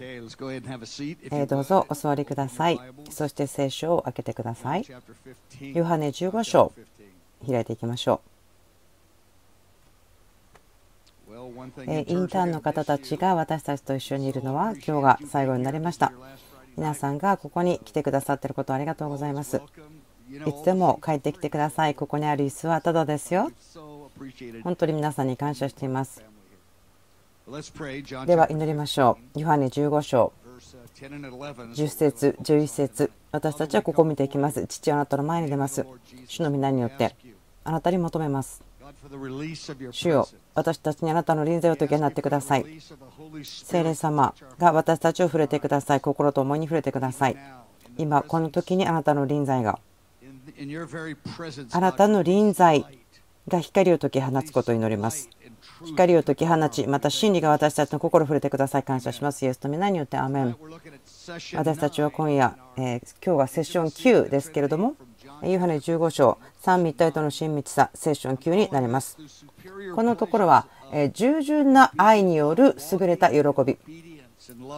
えどうぞお座りください。そして聖書を開けてください。ヨハネ15章、開いていきましょう。えインターンの方たちが私たちと一緒にいるのは今日が最後になりました皆さんがここに来てくださっていることありがとうございますいつでも帰ってきてくださいここにある椅子はただですよ本当に皆さんに感謝していますでは祈りましょう。ヨハネ15章10節11節私たちはここを見ていきます。父あなたの前に出ます。主の皆によってあなたに求めます。主よ私たちにあなたの臨在を解き放ってください。聖霊様が私たちを触れてください。心と思いに触れてください。今、この時にあなたの臨在が、あなたの臨在が光を解き放つことを祈ります。光を解き放ち、また真理が私たちの心を触れてください。感謝します。イエスと皆によって、アメン。私たちは今夜、えー、今日はセッション9ですけれども、ユハネ15章、三密体との親密さ、セッション9になります。このところは、えー、従順な愛による優れた喜び。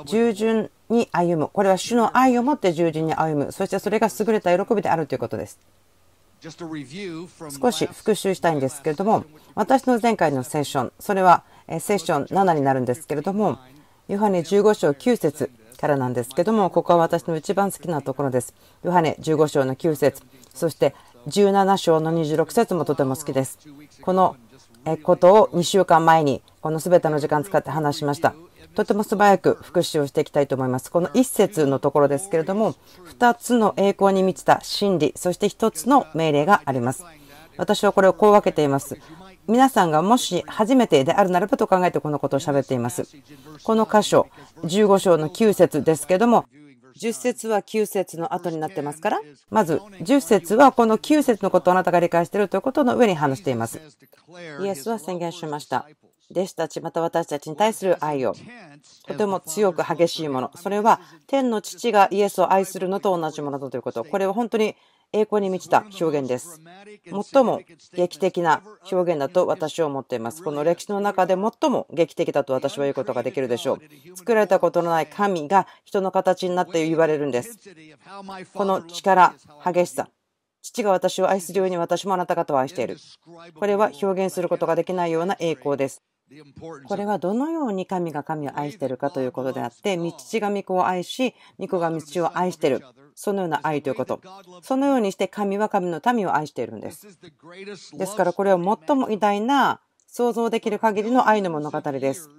従順に歩む。これは主の愛をもって従順に歩む。そしてそれが優れた喜びであるということです。少し復習したいんですけれども私の前回のセッションそれはセッション7になるんですけれどもヨハネ15章9節からなんですけどもここは私の一番好きなところですヨハネ15章の9節そして17章の26節もとても好きですこのことを2週間前にこの全ての時間使って話しましたとても素早く復習をしていきたいと思います。この一節のところですけれども、2つの栄光に満ちた真理、そして1つの命令があります。私はこれをこう分けています。皆さんがもし初めてであるならばと考えてこのことを喋っています。この箇所、15章の9節ですけども、10節は9節の後になってますから、まず10節はこの9節のことをあなたが理解しているということの上に話しています。イエスは宣言しました。弟子たちまた私たちに対する愛をとても強く激しいものそれは天の父がイエスを愛するのと同じものだということこれは本当に栄光に満ちた表現です。最も劇的な表現だと私は思っています。この歴史の中で最も劇的だと私は言うことができるでしょう。作られたことのない神が人の形になって言われるんです。この力、激しさ。父が私を愛するように私もあなた方を愛している。これは表現することができないような栄光です。これはどのように神が神を愛しているかということであって、道が御子を愛し、御子が道を愛している。そのような愛ということ。そのようにして神は神の民を愛しているんです。ですからこれは最も偉大な想像できる限りの愛の物語です。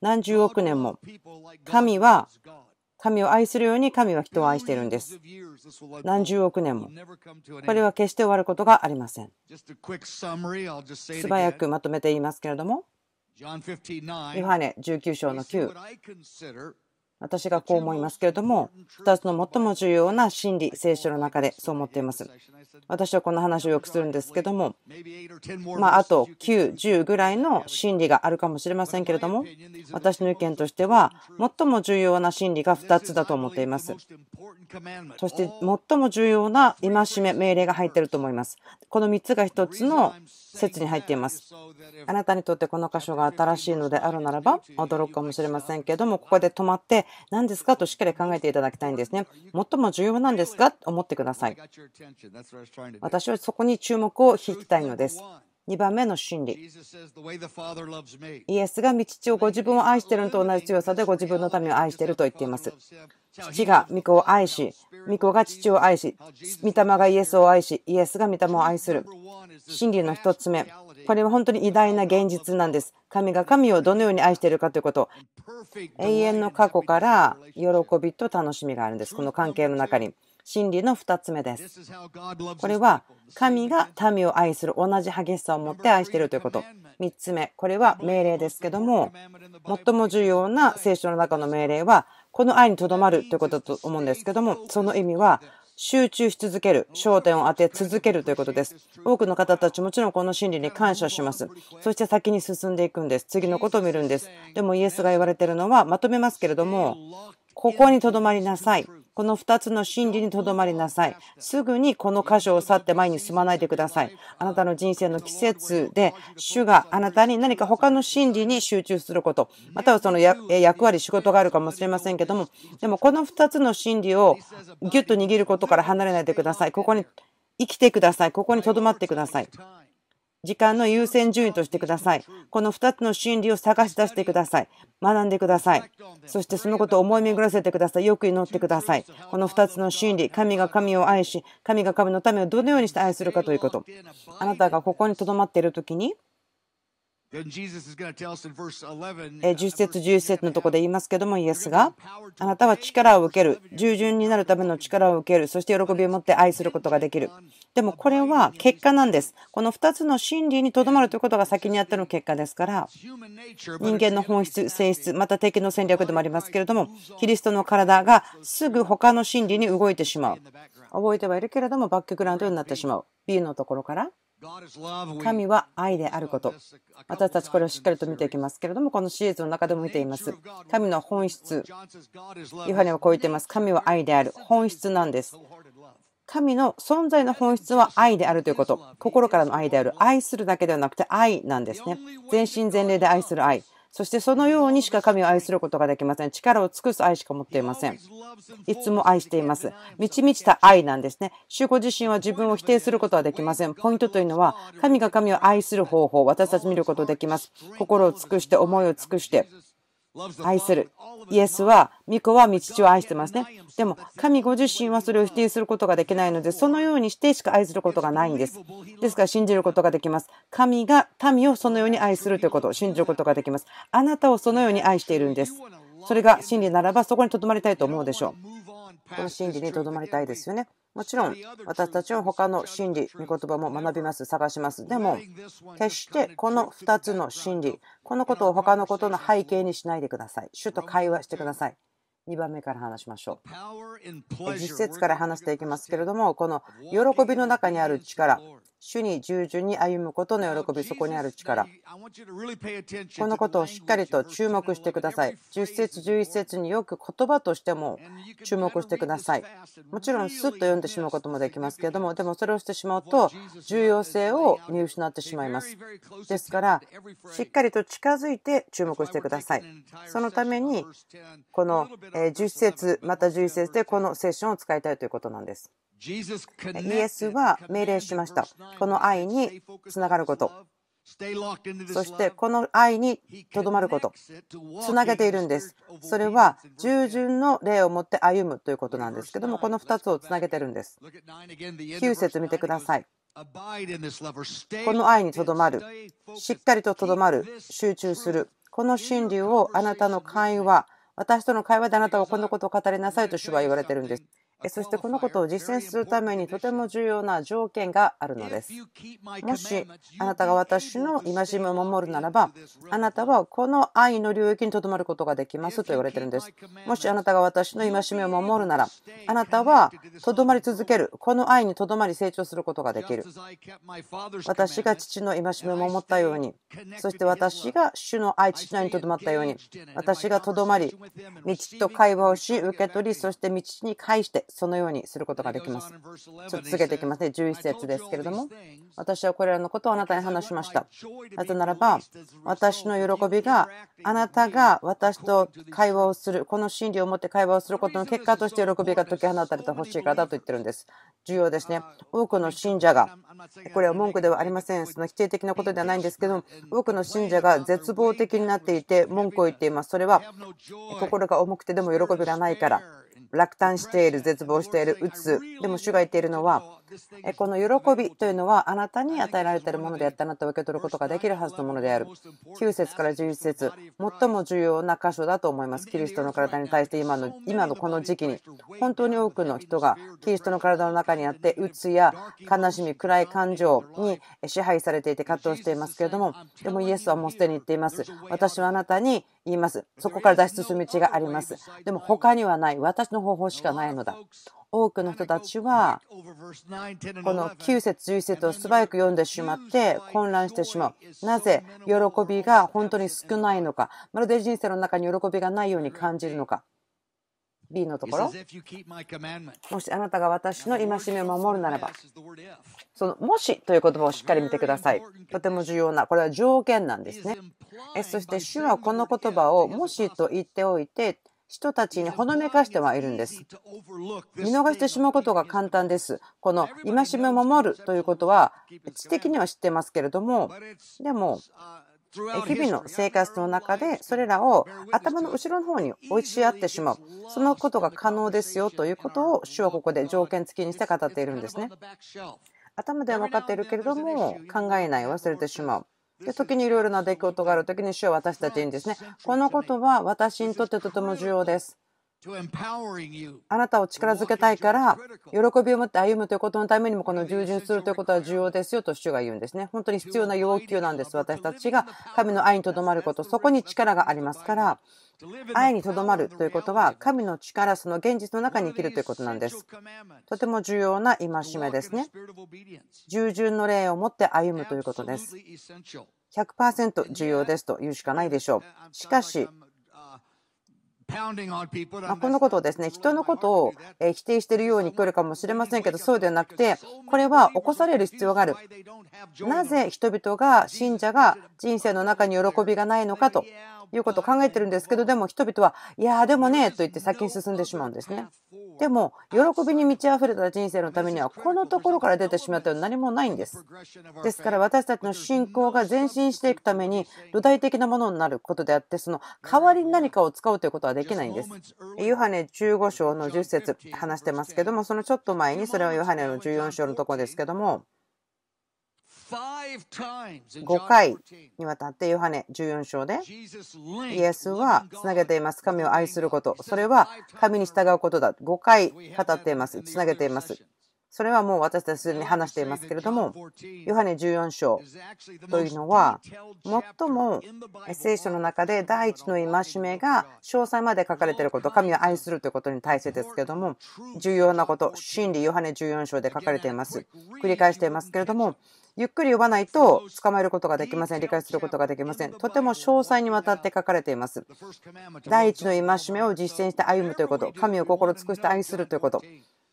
何十億年も。神は神を愛するように神は人を愛しているんです。何十億年も。これは決して終わることがありません。素早くまとめて言いますけれども。ヨハネ19章の9。私がこう思いますけれども、2つの最も重要な真理、聖書の中でそう思っています。私はこの話をよくするんですけども、まあ、あと9、10ぐらいの真理があるかもしれませんけれども、私の意見としては、最も重要な真理が2つだと思っています。そして、最も重要な戒め、命令が入っていると思います。この3つが1つの説に入っています。あなたにとってこの箇所が新しいのであるならば驚くかもしれませんけども、ここで止まって何ですかとしっかり考えていただきたいんですね。最も重要なんですかと思ってください。私はそこに注目を引きたいのです。2番目の真理。イエスが道父をご自分を愛しているのと同じ強さでご自分の民を愛していると言っています。父が御子を愛し、御子が父を愛し、御霊がイエスを愛し、イエスが御霊を愛する。真理の1つ目。これは本当に偉大な現実なんです。神が神をどのように愛しているかということ。永遠の過去から喜びと楽しみがあるんです。この関係の中に。真理の2つ目です。これは神が民を愛する同じ激しさを持って愛しているということ。3つ目、これは命令ですけども、最も重要な聖書の中の命令は、この愛にとどまるということだと思うんですけども、その意味は、集中し続ける、焦点を当て続けるということです。多くの方たち、もちろんこの真理に感謝します。そして先に進んでいくんです。次のことを見るんです。でも、イエスが言われているのは、まとめますけれども、ここにとどまりなさい。この2つの真理にとどまりなさい。すぐにこの箇所を去って前に進まないでください。あなたの人生の季節で、主があなたに何か他の真理に集中すること、またはその役割、仕事があるかもしれませんけども、でもこの2つの真理をぎゅっと握ることから離れないでください。ここに生きてください。ここにとどまってください。時間の優先順位としてください。この2つの真理を探し出してください。学んでください。そしてそのことを思い巡らせてください。よく祈ってください。この2つの真理、神が神を愛し、神が神のためをどのようにして愛するかということ。あなたがここに留まっている時に、10節11節のところで言いますけどもイエスがあなたは力を受ける従順になるための力を受けるそして喜びを持って愛することができるでもこれは結果なんですこの2つの真理にとどまるということが先にあっての結果ですから人間の本質性質また敵の戦略でもありますけれどもキリストの体がすぐ他の真理に動いてしまう覚えてはいるけれどもバックグラウンドになってしまう B のところから神は愛であること。私たちこれをしっかりと見ていきますけれども、このシリーズの中でも見ています。神の本質。ヨハネはこう言っています。神は愛である。本質なんです。神の存在の本質は愛であるということ。心からの愛である。愛するだけではなくて愛なんですね。全身全霊で愛する愛。そしてそのようにしか神を愛することができません。力を尽くす愛しか持っていません。いつも愛しています。満ち満ちた愛なんですね。主ご自身は自分を否定することはできません。ポイントというのは、神が神を愛する方法、私たち見ることできます。心を尽くして、思いを尽くして、愛する。イエスは、御子は道を愛してますね。でも、神ご自身はそれを否定することができないので、そのようにしてしか愛することがないんです。ですから、信じることができます。神が民をそのように愛するということを信じることができます。あなたをそのように愛しているんです。それが真理ならば、そこにとどまりたいと思うでしょう。この真理にとどまりたいですよね。もちろん私たちは他の真理、御言葉も学びます、探します。でも、決してこの2つの真理、このことを他のことの背景にしないでください。主と会話してください。2番目から話しましょう。実説から話していきますけれども、この喜びの中にある力、主に従順に歩むことの喜び、そこにある力。このことをしっかりと注目してください。10節11節によく言葉としても注目してください。もちろん、すっと読んでしまうこともできますけれども、でもそれをしてしまうと、重要性を見失ってしまいます。ですから、しっかりと近づいて注目してください。そのために、この10節、また11節でこのセッションを使いたいということなんです。イエスは命令しました。この愛につながること。そしてこの愛にとどまること。つなげているんです。それは従順の霊をもって歩むということなんですけども、この2つをつなげてるんです。9節見てください。この愛にとどまる。しっかりととどまる。集中する。この真理をあなたの会話、私との会話であなたはこのことを語りなさいと主は言われてるんです。そしてこのことを実践するためにとても重要な条件があるのです。もしあなたが私の戒めを守るならば、あなたはこの愛の領域にとどまることができますと言われているんです。もしあなたが私の戒めを守るなら、あなたはとどまり続ける、この愛にとどまり成長することができる。私が父の戒めを守ったように、そして私が主の愛、父の愛にとどまったように、私がとどまり、道と会話をし、受け取り、そして道に返して、そのようにすることができます。ちょっと続けていきますね。11節ですけれども、私はこれらのことをあなたに話しました。なぜならば、私の喜びがあなたが私と会話をする、この真理を持って会話をすることの結果として喜びが解き放たれてほしいからだと言ってるんです。重要ですね。多くの信者が、これは文句ではありません。その否定的なことではないんですけど多くの信者が絶望的になっていて文句を言っています。それは心が重くてでも喜びがないから。落胆している、絶望している、うつ。でも主が言っているのは、この喜びというのはあなたに与えられているものであったなと受け取ることができるはずのものである。9節から11節最も重要な箇所だと思います。キリストの体に対して今の今のこの時期に本当に多くの人がキリストの体の中にあってうつや悲しみ、暗い感情に支配されていて葛藤していますけれども、でもイエスはもうすでに言っています。私はあなたに言います。そこから脱出する道があります。でも他にはない。私のの方法しかないのだ。多くの人たちはこの9節11節を素早く読んでしまって混乱してしまうなぜ喜びが本当に少ないのかまるで人生の中に喜びがないように感じるのか B のところもしあなたが私の戒めを守るならばそのもしという言葉をしっかり見てくださいとても重要なこれは条件なんですねそして主はこの言葉をもしと言っておいて人たちにほのめかしてはいるんです。見逃してしまうことが簡単です。この戒めを守るということは知的には知ってますけれども、でも日々の生活の中でそれらを頭の後ろの方に追い合ってしまうそのことが可能ですよということを主はここで条件付きにして語っているんですね頭では分かっているけれども考えない忘れてしまうで時にいろいろな出来事がある時に主は私たちにですねこのことは私にとってとても重要ですあなたを力づけたいから喜びを持って歩むということのためにもこの従順するということは重要ですよと主が言うんですね本当に必要な要求なんです私たちが神の愛にとどまることそこに力がありますから愛にとどまるということは神の力その現実の中に生きるということなんですとても重要な戒めですね従順の霊を持って歩むということです100%重要ですと言うしかないでしょうしかしまこのことをですね人のことを否定しているように聞こえるかもしれませんけどそうではなくてこれは起こされる必要があるなぜ人々が信者が人生の中に喜びがないのかということを考えてるんですけどでも人々は「いやーでもね」と言って先に進んでしまうんですね。でも喜びに満ち溢れた人生のためにはこのところから出てしまっては何もないんです。ですから私たちの信仰が前進していくために土台的なものになることであってその代わりに何かを使うということはできないんです。ヨハネ15章の10節話してますけどもそのちょっと前にそれはヨハネの14章のとこですけども。5回にわたってヨハネ14章でイエスはつなげています神を愛することそれは神に従うことだ5回語っていますつなげていますそれはもう私たちに話していますけれども、ヨハネ14章というのは、最も聖書の中で第一の戒めが詳細まで書かれていること、神を愛するということに対してですけれども、重要なこと、真理、ヨハネ14章で書かれています。繰り返していますけれども、ゆっくり読まないと捕まえることができません理解することができませんとても詳細にわたって書かれています第一の戒めを実践して歩むということ神を心尽くして愛するということ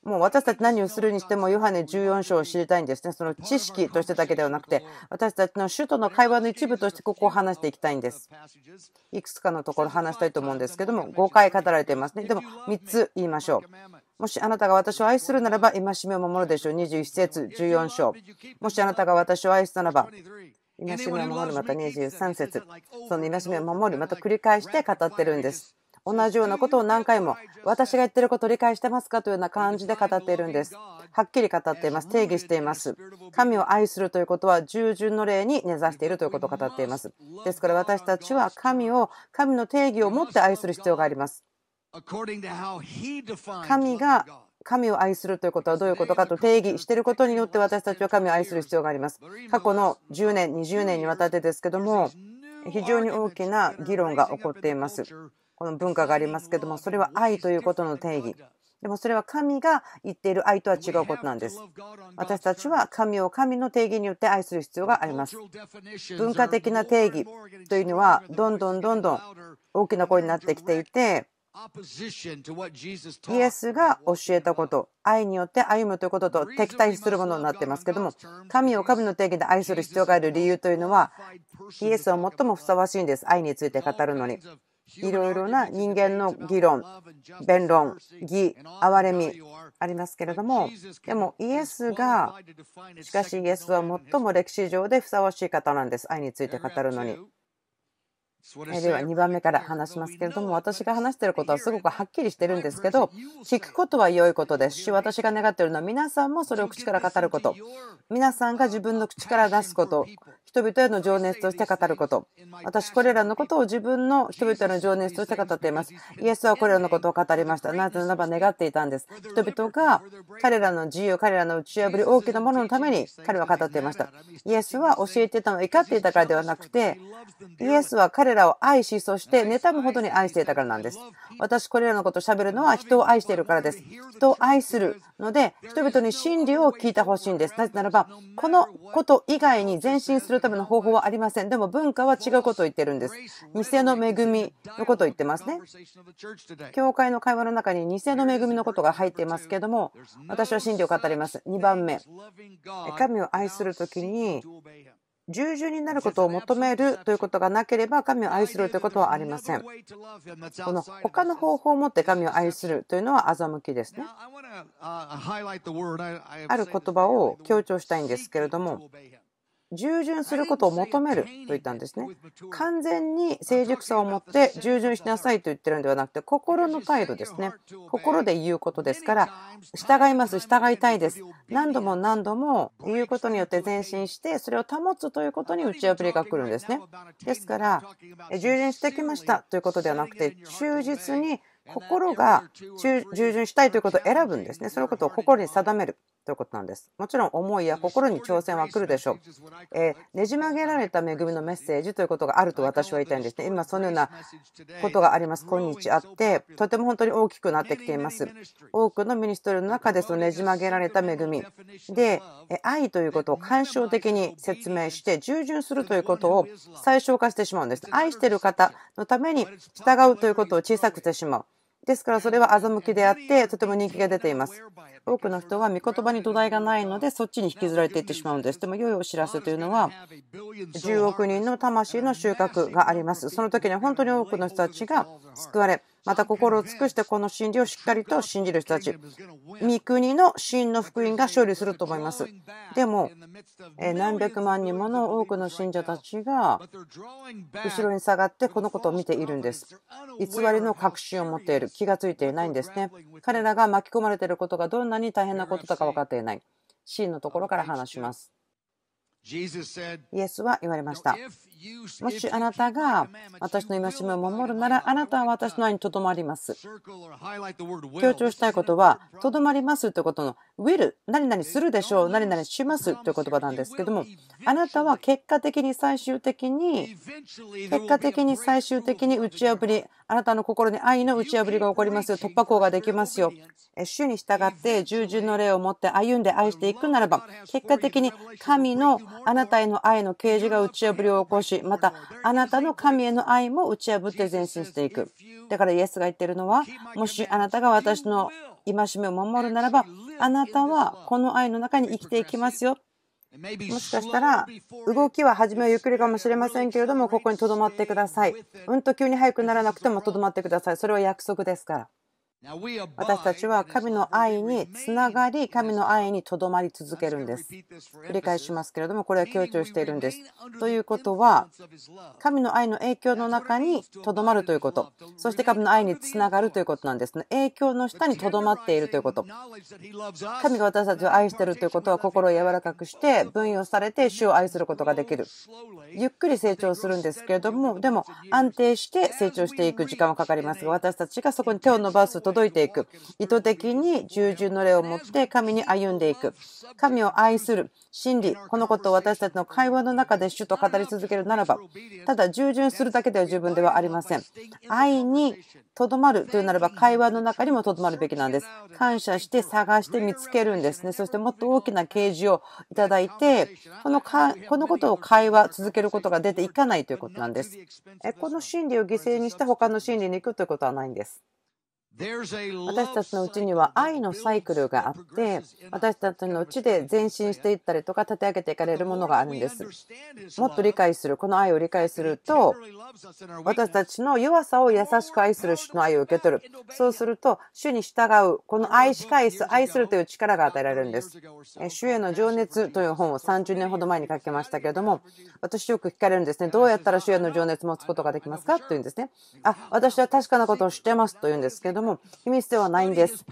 もう私たち何をするにしてもヨハネ14章を知りたいんですね。その知識としてだけではなくて、私たちの首都の会話の一部としてここを話していきたいんです。いくつかのところ話したいと思うんですけども、5回語られていますね。でも3つ言いましょう。もしあなたが私を愛するならば、戒めを守るでしょう。21節14章。もしあなたが私を愛すならば、戒めを守る、また23節。その戒めを守る、また繰り返して語ってるんです。同じようなことを何回も私が言ってることを理解してますかというような感じで語っているんです。はっきり語っています。定義しています。神を愛するということは従順の霊に根ざしているということを語っています。ですから私たちは神を、神の定義を持って愛する必要があります。神が神を愛するということはどういうことかと定義していることによって私たちは神を愛する必要があります。過去の10年、20年にわたってですけども、非常に大きな議論が起こっています。この文化がありますけどもそれは愛ということの定義でもそれは神が言っている愛とは違うことなんです。私たちは神を神の定義によって愛する必要があります。文化的な定義というのはどんどんどんどん大きな声になってきていてイエスが教えたこと愛によって歩むということと敵対するものになってますけども神を神の定義で愛する必要がある理由というのはイエスは最もふさわしいんです愛について語るのに。いろいろな人間の議論、弁論、義、憐れみありますけれども、でもイエスが、しかしイエスは最も歴史上でふさわしい方なんです、愛について語るのに。では2番目から話しますけれども私が話していることはすごくはっきりしてるんですけど聞くことは良いことですし私が願っているのは皆さんもそれを口から語ること皆さんが自分の口から出すこと人々への情熱として語ること。私、これらのことを自分の人々への情熱として語っています。イエスはこれらのことを語りました。なぜならば願っていたんです。人々が彼らの自由、彼らの打ち破り、大きなもののために彼は語っていました。イエスは教えていたのを怒っていたからではなくて、イエスは彼らを愛し、そして妬むほどに愛していたからなんです。私、これらのことを喋るのは人を愛しているからです。人を愛するので、人々に真理を聞いてほしいんです。なぜならば、このこと以外に前進するための方法はありません。でも文化は違うことを言ってるんです。偽の恵みのことを言ってますね。教会の会話の中に偽の恵みのことが入っていますけども、私は真理を語ります。2番目、神を愛するときに、従順になることを求めるということがなければ神を愛するということはありません。この他の方法を持って神を愛するというのは欺きですね。ある言葉を強調したいんですけれども、従順することを求めると言ったんですね。完全に成熟さを持って従順しなさいと言ってるんではなくて、心の態度ですね。心で言うことですから、従います、従いたいです。何度も何度も言うことによって前進して、それを保つということに打ち破りが来るんですね。ですから、従順してきましたということではなくて、忠実に心が従順したいということを選ぶんですね。そのことを心に定める。ということなんです。もちろん思いや心に挑戦は来るでしょう。えー、ねじ曲げられた恵みのメッセージということがあると私は言いたいんですね。今そのようなことがあります。今日あって、とても本当に大きくなってきています。多くのミニストリーの中でそのねじ曲げられた恵みで、愛ということを感傷的に説明して従順するということを最小化してしまうんです。愛してる方のために従うということを小さくしてしまう。ですからそれは欺きであってとても人気が出ています。多くの人は御言葉に土台がないのでそっちに引きずられていってしまうんです。でも良いお知らせというのは10億人の魂の収穫があります。その時には本当に多くの人たちが救われまた心を尽くしてこの真理をしっかりと信じる人たち、御国の真の福音が勝利すると思います。でも、何百万人もの多くの信者たちが後ろに下がってこのことを見ているんです。偽りの確信を持っている、気がついていないんですね。彼らが巻き込まれていることがどんなに大変なことだか分かっていない。真のところから話します。イエスは言われました。もしあなたが私の戒めを守るなら、あなたは私の愛にとどまります。強調したいことは、とどまりますということの、will、何々するでしょう、何々しますという言葉なんですけども、あなたは結果的に最終的に、結果的に最終的に打ち破り、あなたの心に愛の打ち破りが起こりますよ、突破口ができますよ。主に従って従順の霊を持って歩んで愛していくならば、結果的に神のあなたへの愛の啓示が打ち破りを起こし、し、またあなたの神への愛も打ち破って前進していく。だからイエスが言ってるのは、もしあなたが私の戒めを守るならば、あなたはこの愛の中に生きていきますよ。もしかしたら動きは初めはゆっくりかもしれませんけれどもここにとどまってくださいうんと急に速くならなくてもとどまってくださいそれは約束ですから私たちは神の愛につながり、神の愛にとどまり続けるんです。繰り返しますけれども、これは強調しているんです。ということは、神の愛の影響の中にとどまるということ、そして神の愛につながるということなんですね。影響の下にとどまっているということ。神が私たちを愛しているということは、心を柔らかくして、分与されて主を愛することができる。ゆっくり成長するんですけれども、でも安定して成長していく時間はかかりますが、私たちがそこに手を伸ばす届いていく。意図的に従順の霊を持って神に歩んでいく。神を愛する真理、このことを私たちの会話の中で主と語り続けるならば、ただ従順するだけでは十分ではありません。愛にとどまるというならば、会話の中にもとどまるべきなんです。感謝して探して見つけるんですね。そしてもっと大きな啓示をいただいて、このかこのことを会話、続けることが出ていかないということなんです。この真理を犠牲にして他の真理に行くということはないんです。私たちのうちには愛のサイクルがあって私たちのうちで前進していったりとか立て上げていかれるものがあるんですもっと理解するこの愛を理解すると私たちの弱さを優しく愛する主の愛を受け取るそうすると主に従うこの愛し返す愛するという力が与えられるんです主への情熱という本を30年ほど前に書きましたけれども私よく聞かれるんですねどうやったら主への情熱を持つことができますかというんですねあ私は確かなことを知ってますというんですけどもも秘密ではないんです。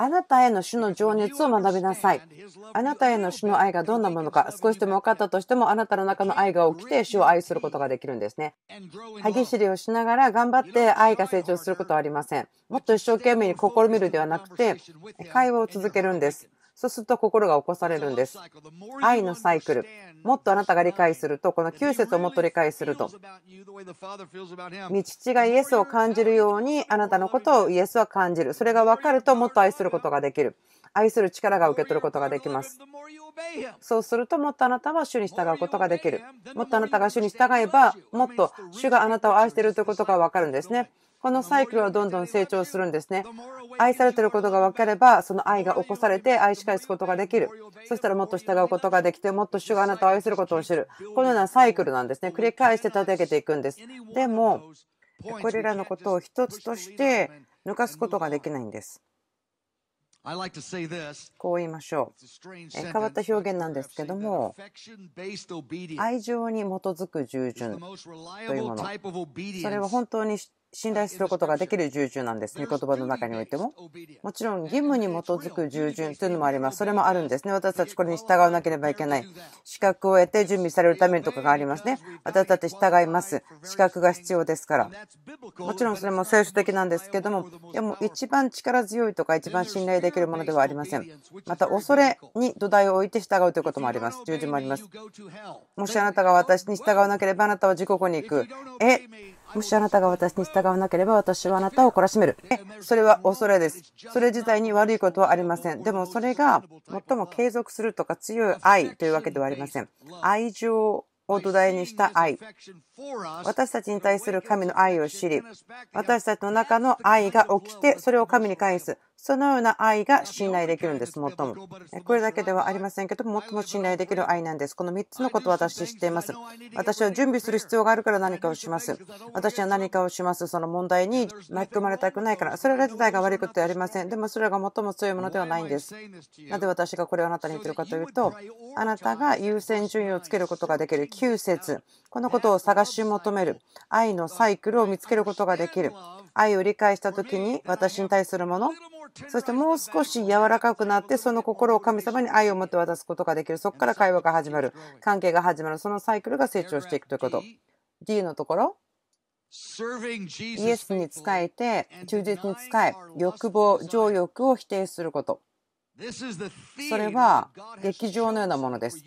あなたへの主の情熱を学びなさい。あなたへの主の愛がどんなものか少しでも分かったとしてもあなたの中の愛が起きて主を愛することができるんですね。歯ぎしりをしながら頑張って愛が成長することはありません。もっと一生懸命に試みるではなくて会話を続けるんです。そうすると心が起こされるんです。愛のサイクル。もっとあなたが理解すると、この9節をもっと理解すると。道父がイエスを感じるように、あなたのことをイエスは感じる。それが分かると、もっと愛することができる。愛する力が受け取ることができます。そうすると、もっとあなたは主に従うことができる。もっとあなたが主に従えば、もっと主があなたを愛しているということが分かるんですね。このサイクルはどんどん成長するんですね。愛されてることが分かれば、その愛が起こされて愛し返すことができる。そしたらもっと従うことができて、もっと主があなたを愛することを知る。このようなサイクルなんですね。繰り返して立て上げていくんです。でも、これらのことを一つとして抜かすことができないんです。こう言いましょう。変わった表現なんですけども、愛情に基づく従順というもの。それは本当に信頼することができる従順なんです。御言葉の中においても。もちろん義務に基づく従順というのもあります。それもあるんですね。私たちこれに従わなければいけない。資格を得て準備されるためにとかがありますね。私たち従います。資格が必要ですから。もちろんそれも聖書的なんですけども、でも一番力強いとか一番信頼できるものではありません。また恐れに土台を置いて従うということもあります。従順もあります。もしあなたが私に従わなければあなたは地獄に行く。えもしあなたが私に従わなければ私はあなたを懲らしめる。それは恐れです。それ自体に悪いことはありません。でもそれが最も継続するとか強い愛というわけではありません。愛情を土台にした愛。私たちに対する神の愛を知り、私たちの中の愛が起きて、それを神に返す。そのような愛が信頼できるんです、最も。これだけではありませんけど、最も信頼できる愛なんです。この3つのことを私知っています。私は準備する必要があるから何かをします。私は何かをします。その問題に巻き込まれたくないから。それら自体が悪いことではありません。でもそれが最も強いものではないんです。なぜ私がこれをあなたに言ってるかというと、あなたが優先順位をつけることができる9節このことを探し求める愛のサイクルを見つけることができる愛を理解した時に私に対するものそしてもう少し柔らかくなってその心を神様に愛を持って渡すことができるそこから会話が始まる関係が始まるそのサイクルが成長していくということ D のところイエスに仕えて忠実に仕え欲望情欲を否定することそれは劇場のようなものです。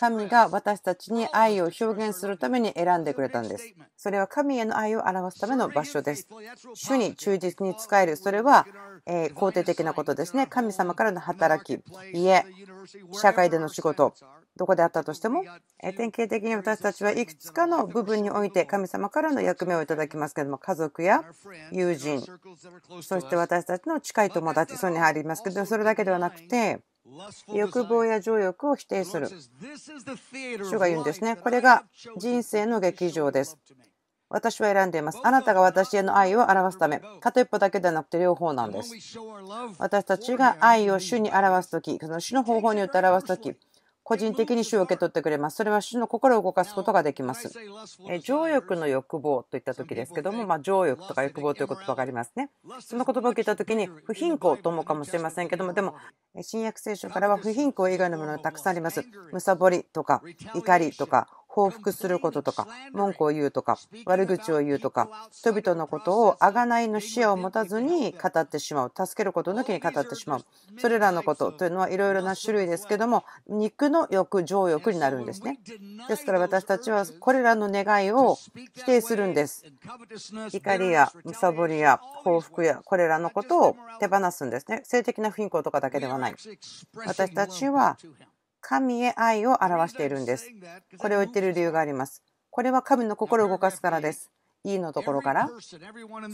神が私たちに愛を表現するために選んでくれたんです。それは神への愛を表すための場所です。主に忠実に仕える、それは、え肯定的なことですね。神様からの働き、家、社会での仕事、どこであったとしても、典型的に私たちはいくつかの部分において神様からの役目をいただきますけども、家族や友人、そして私たちの近い友達、そうに入りますけど、それだけではなくて、欲望や情欲を否定する。主が言うんですね。これが人生の劇場です。私は選んでいます。あなたが私への愛を表すため、片一方だけではなくて両方なんです。私たちが愛を主に表す時、その主の方法によって表す時。個人的に主を受け取ってくれます。それは主の心を動かすことができます。え情欲の欲望といった時ですけども、まあ、情欲とか欲望という言葉がありますね。その言葉を聞いた時に不貧困と思うかもしれませんけども、でも新約聖書からは不貧困以外のものがたくさんあります。むさぼりとか怒りとか報復することとか、文句を言うとか、悪口を言うとか、人々のことを贖いの視野を持たずに語ってしまう、助けること抜きに語ってしまう、それらのことというのはいろいろな種類ですけども、肉の欲、情欲になるんですね。ですから私たちはこれらの願いを否定するんです。怒りやむさぼりや報復やこれらのことを手放すんですね。性的な不貧困とかだけではない。私たちは神へ愛を表しているんです。これを言っている理由があります。これは神の心を動かすからです。E のところから、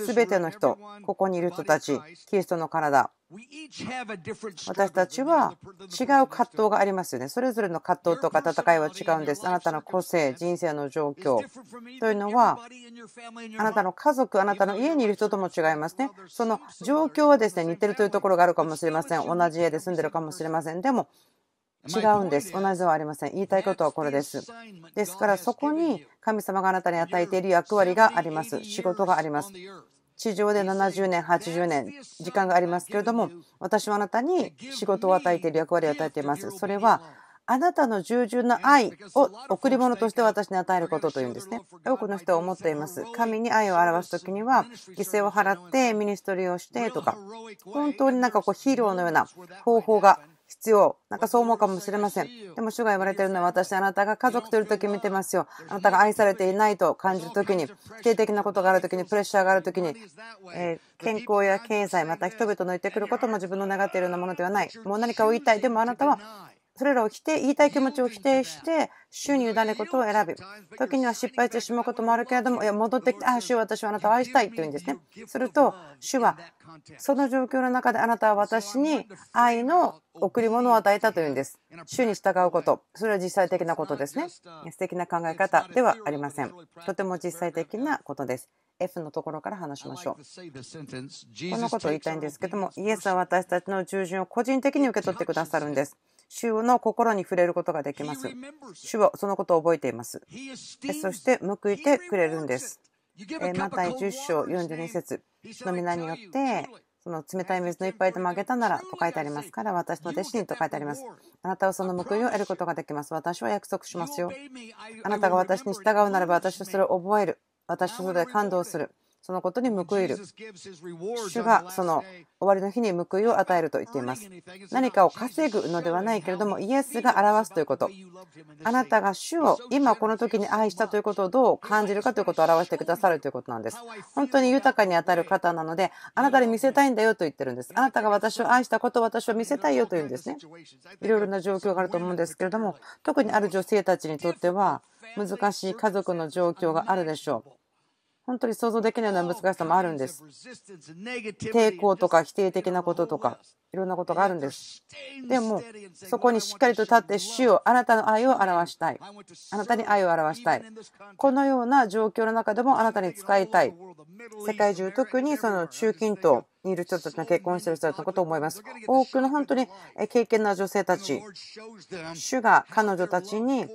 すべての人、ここにいる人たち、キリストの体、私たちは違う葛藤がありますよね。それぞれの葛藤とか戦いは違うんです。あなたの個性、人生の状況というのは、あなたの家族、あなたの家にいる人とも違いますね。その状況はですね、似てるというところがあるかもしれません。同じ家で住んでるかもしれません。でも、違うんです。同じではありません。言いたいことはこれです。ですから、そこに神様があなたに与えている役割があります。仕事があります。地上で70年、80年、時間がありますけれども、私はあなたに仕事を与えている役割を与えています。それは、あなたの従順な愛を贈り物として私に与えることというんですね。多くの人は思っています。神に愛を表す時には、犠牲を払って、ミニストリーをしてとか、本当になんかこうヒーローのような方法が必要。なんかそう思うかもしれません。でも主が言われているのは私、あなたが家族といる時見てますよ。あなたが愛されていないと感じる時に、否定的なことがある時に、プレッシャーがある時に、え健康や経済、また人々の言ってくることも自分の願っているようなものではない。もう何かを言いたい。でもあなたはそれらを否定、言いたい気持ちを否定して、主に委ねることを選ぶ。時には失敗してしまうこともあるけれども、いや、戻ってきて、ああ、主は私はあなたを愛したいというんですね。すると、主は、その状況の中であなたは私に愛の贈り物を与えたというんです。主に従うこと、それは実際的なことですね。素敵な考え方ではありません。とても実際的なことです。F のところから話しましょう。このことを言いたいんですけども、イエスは私たちの従順を個人的に受け取ってくださるんです。主の心に触れることができます。主はそのことを覚えています。そして報いてくれるんです。マタイ10章42節の皆によってその冷たい水の一杯でもあげたならと書いてありますから私の弟子にと書いてありますあなたはその報いを得ることができます私は約束しますよあなたが私に従うならば私はそれを覚える私はそれで感動するそのことに報いる。主がその終わりの日に報いを与えると言っています。何かを稼ぐのではないけれども、イエスが表すということ。あなたが主を今この時に愛したということをどう感じるかということを表してくださるということなんです。本当に豊かに当たる方なので、あなたに見せたいんだよと言ってるんです。あなたが私を愛したことを私は見せたいよと言うんですね。いろいろな状況があると思うんですけれども、特にある女性たちにとっては、難しい家族の状況があるでしょう。本当に想像できないような難しさもあるんです。抵抗とか否定的なこととか。いろんなことがあるんです。でも、そこにしっかりと立って、主を、あなたの愛を表したい。あなたに愛を表したい。このような状況の中でもあなたに使いたい。世界中、特にその中近東にいる人たちの結婚している人たちのことを思います。多くの本当に経験な女性たち、主が彼女たちに、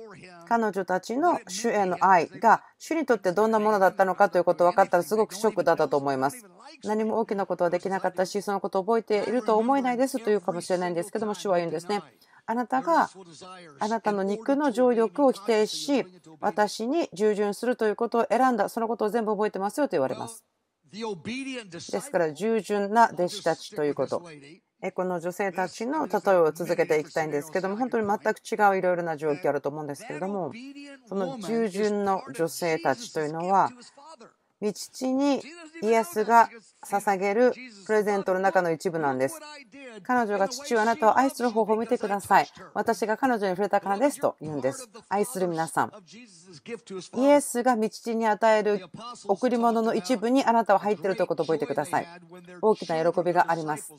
彼女たちの主への愛が、主にとってどんなものだったのかということを分かったら、すごくショックだったと思います。何も大きなことはできなかったし、そのことを覚えていると思いないですというかもしれないんですけども、主は言うんですね。あなたがあなたの肉の情欲を否定し私に従順するということを選んだそのことを全部覚えてますよと言われますですから従順な弟子たちということこの女性たちの例えを続けていきたいんですけども本当に全く違ういろいろな状況あると思うんですけれどもその従順の女性たちというのは道父にイエスが捧げるプレゼントの中の一部なんです。彼女が父をあなたを愛する方法を見てください。私が彼女に触れたからですと言うんです。愛する皆さん。イエスが道に与える贈り物の一部にあなたは入っているということを覚えてください。大きな喜びがあります。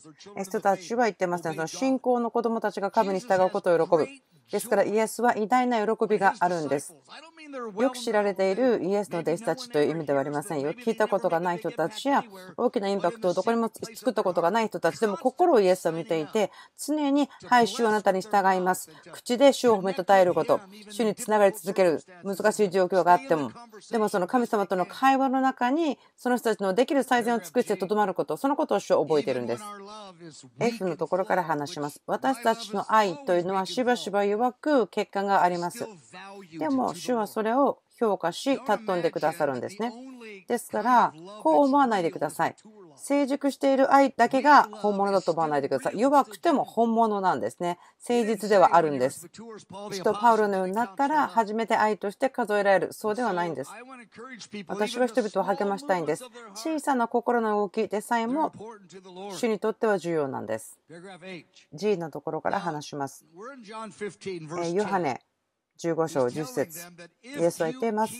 人たちは言ってますね。その信仰の子供たちが神に従うことを喜ぶ。ですからイエスは偉大な喜びがあるんです。よく知られているイエスの弟子たちという意味ではありませんよ。聞いたことがない人たちや大きなインパクトをどこにも作ったことがない人たちでも心をイエスを見ていて、常に、はい、主あなたに従います。口で主を褒めたたえること、主につながり続ける、難しい状況があっても、でもその神様との会話の中に、その人たちのできる最善を尽くしてとどまること、そのことを主は覚えているんです。F のところから話します。私たちの愛というのはしばしば弱く欠陥があります。でも、主はそれを評価し、尊んでくださるんですね。ですから、こう思わないでください。成熟している愛だけが本物だと思わないでください。弱くても本物なんですね。誠実ではあるんです。使徒パウロのようになったら、初めて愛として数えられる。そうではないんです。私は人々を励ましたいんです。小さな心の動きでさえも、主にとっては重要なんです。G のところから話します。ヨハネ15章10節イエスは言っています。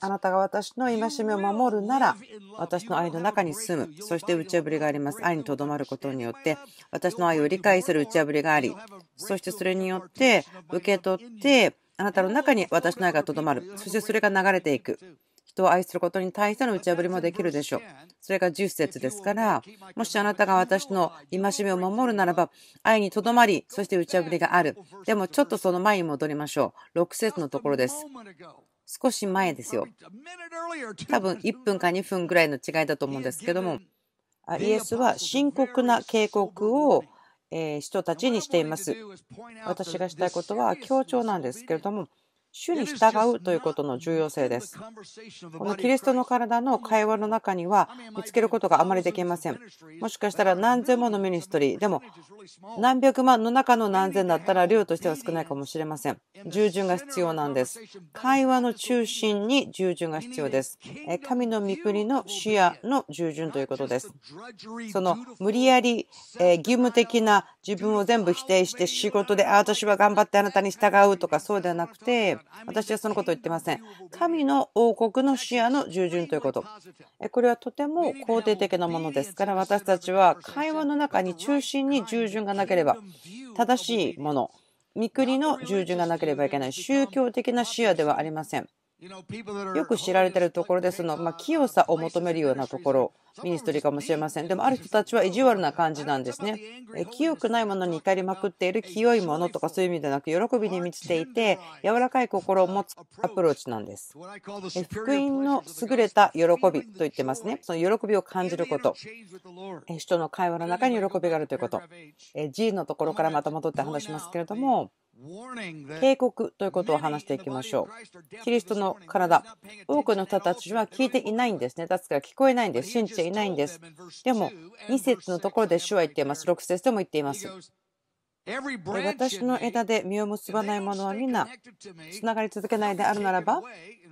あなたが私の戒めを守るなら、私の愛の中に住む。そして打ち破りがあります。愛にとどまることによって、私の愛を理解する打ち破りがあり、そしてそれによって受け取って、あなたの中に私の愛がとどまる。そしてそれが流れていく。人を愛することに対しての打ち破りもできるでしょう。それが10節ですから、もしあなたが私の戒めを守るならば、愛にとどまり、そして打ち破りがある。でもちょっとその前に戻りましょう。6節のところです。少し前ですよ。多分1分か2分ぐらいの違いだと思うんですけども、イエスは深刻な警告を人たちにしています。私がしたいことは強調なんですけれども、主に従うということの重要性です。このキリストの体の会話の中には見つけることがあまりできません。もしかしたら何千ものミニストリー、でも何百万の中の何千だったら量としては少ないかもしれません。従順が必要なんです。会話の中心に従順が必要です。神の御国の視野の従順ということです。その無理やり義務的な自分を全部否定して仕事で私は頑張ってあなたに従うとかそうではなくて私はそのことを言ってません。神の王国の視野の従順ということ。これはとても肯定的なものですから私たちは会話の中に中心に従順がなければ正しいもの、御国の従順がなければいけない宗教的な視野ではありません。よく知られてるところですの、まあ、清さを求めるようなところ、ミニストリーかもしれません。でも、ある人たちは意地悪な感じなんですね。清くないものに怒りまくっている清いものとかそういう意味ではなく、喜びに満ちていて、柔らかい心を持つアプローチなんです。福音の優れた喜びと言ってますね。その喜びを感じること。人の会話の中に喜びがあるということ。G のところからまた戻って話しますけれども、警告ということを話していきましょう。キリストの体、多くの人たちは聞いていないんですね。すから聞こえないんです。信じていないんです。でも、2節のところで主は言っています。6節でも言っています。私の枝で実を結ばないものはみんなつながり続けないであるならば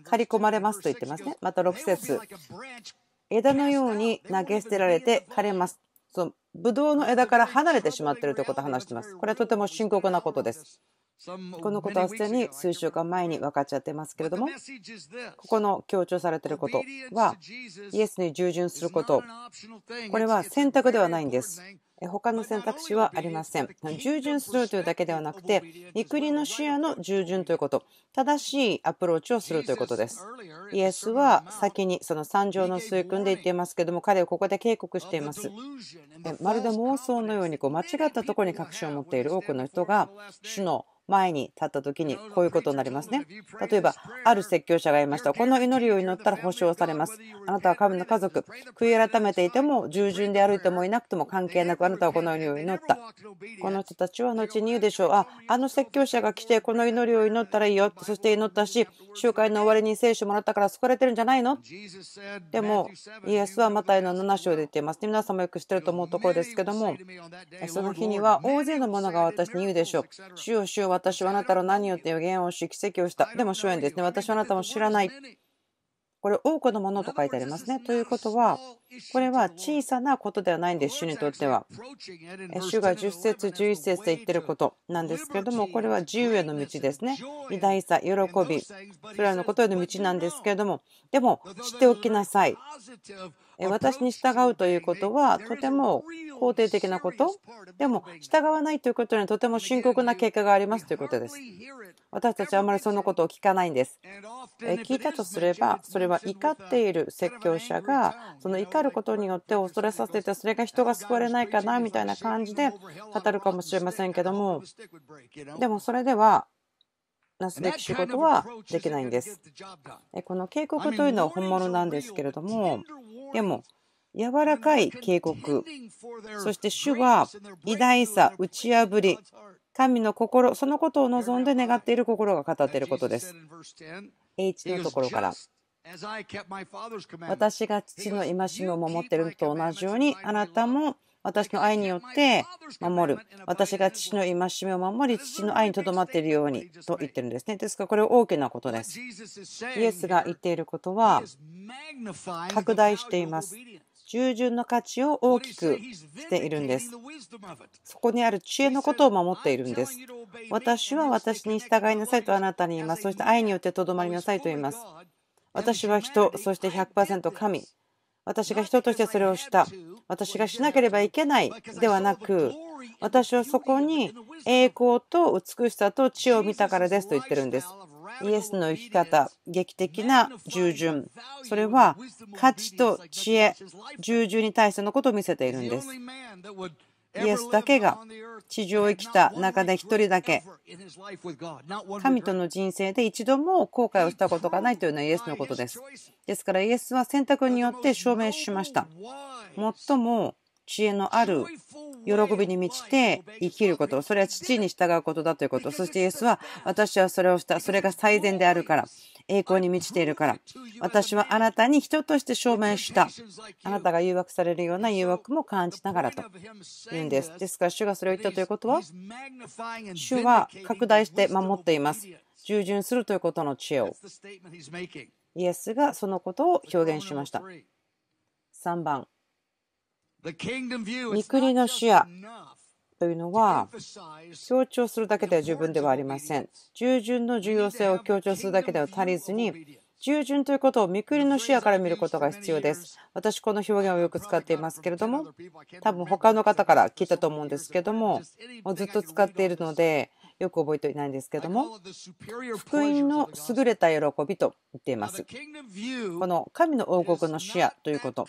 刈り込まれますと言ってますね。また6節枝のように投げ捨てられて枯れます。ブドウの枝から離れてしまっているということを話しています。これはとても深刻なことです。このことはすでに数週間前に分かっちゃってますけれども、ここの強調されていることは、イエスに従順すること、これは選択ではないんです。他の選択肢はありません。従順するというだけではなくて、育輪の視野の従順ということ、正しいアプローチをするということです。イエスは先にその三条の水訓で言っていますけども、彼をここで警告しています。まるで妄想のようにこう間違ったところに確信を持っている多くの人が、主の前に立った時にこういうことになりますね。例えば、ある説教者がいました。この祈りを祈ったら保証されます。あなたは神の家族、悔い改めていても、従順で歩いてもいなくても関係なく、あなたはこの祈りを祈った。この人たちは後に言うでしょう。あ、あの説教者が来て、この祈りを祈ったらいいよ。そして祈ったし、集会の終わりに聖書もらったから救われてるんじゃないのでも、イエスはマタイの7章で言っています、皆さんもよく知ってると思うところですけども、その日には大勢の者が私に言うでしょう。主よ主よ私はあなたの何よって予言をし、奇跡をした。でも主演ですね。私はあなたも知らない。これ、多くのものと書いてありますね。ということは、これは小さなことではないんです、主にとっては。主が10節11節で言ってることなんですけれども、これは自由への道ですね。偉大さ、喜び、それらのことへの道なんですけれども、でも知っておきなさい。私に従うということはとても肯定的なことでも従わないということにはとても深刻な結果がありますということです私たちはあまりそのことを聞かないんです聞いたとすればそれは怒っている説教者がその怒ることによって恐れさせてそれが人が救われないかなみたいな感じで語るかもしれませんけどもでもそれではなすべき仕事はできないんです。この警告というのは本物なんですけれども、でも、柔らかい警告、そして主は偉大さ、打ち破り、神の心、そのことを望んで願っている心が語っていることです。H のところから。私が父の戒めを守っていると同じように、あなたも私の愛によって守る。私が父の戒めを守り、父の愛にとどまっているようにと言ってるんですね。ですからこれは大きなことです。イエスが言っていることは拡大しています。従順の価値を大きくしているんです。そこにある知恵のことを守っているんです。私は私に従いなさいとあなたに言います。そして愛によってとどまりなさいと言います。私は人、そして100%神。私が人としてそれをした。私がしなければいけないではなく、私はそこに栄光と美しさと地を見たからですと言ってるんです。イエスの生き方、劇的な従順。それは価値と知恵、従順に対してのことを見せているんです。イエスだけが地上へ来た中で一人だけ神との人生で一度も後悔をしたことがないというのはイエスのことです。ですからイエスは選択によって証明しました。最も知恵のある喜びに満ちて生きること、それは父に従うことだということ、そしてイエスは私はそれをした、それが最善であるから、栄光に満ちているから、私はあなたに人として証明した、あなたが誘惑されるような誘惑も感じながらと言うんです。ですから、主がそれを言ったということは、主は拡大して守っています。従順するということの知恵を。イエスがそのことを表現しました。3番。くりの視野というのは強調するだけでは十分ではありません。従順の重要性を強調するだけでは足りずに、従順ということをくりの視野から見ることが必要です。私、この表現をよく使っていますけれども、多分他の方から聞いたと思うんですけども、もうずっと使っているので、よく覚えていないんですけども、福音の優れた喜びと言っています。この神の王国の視野ということ、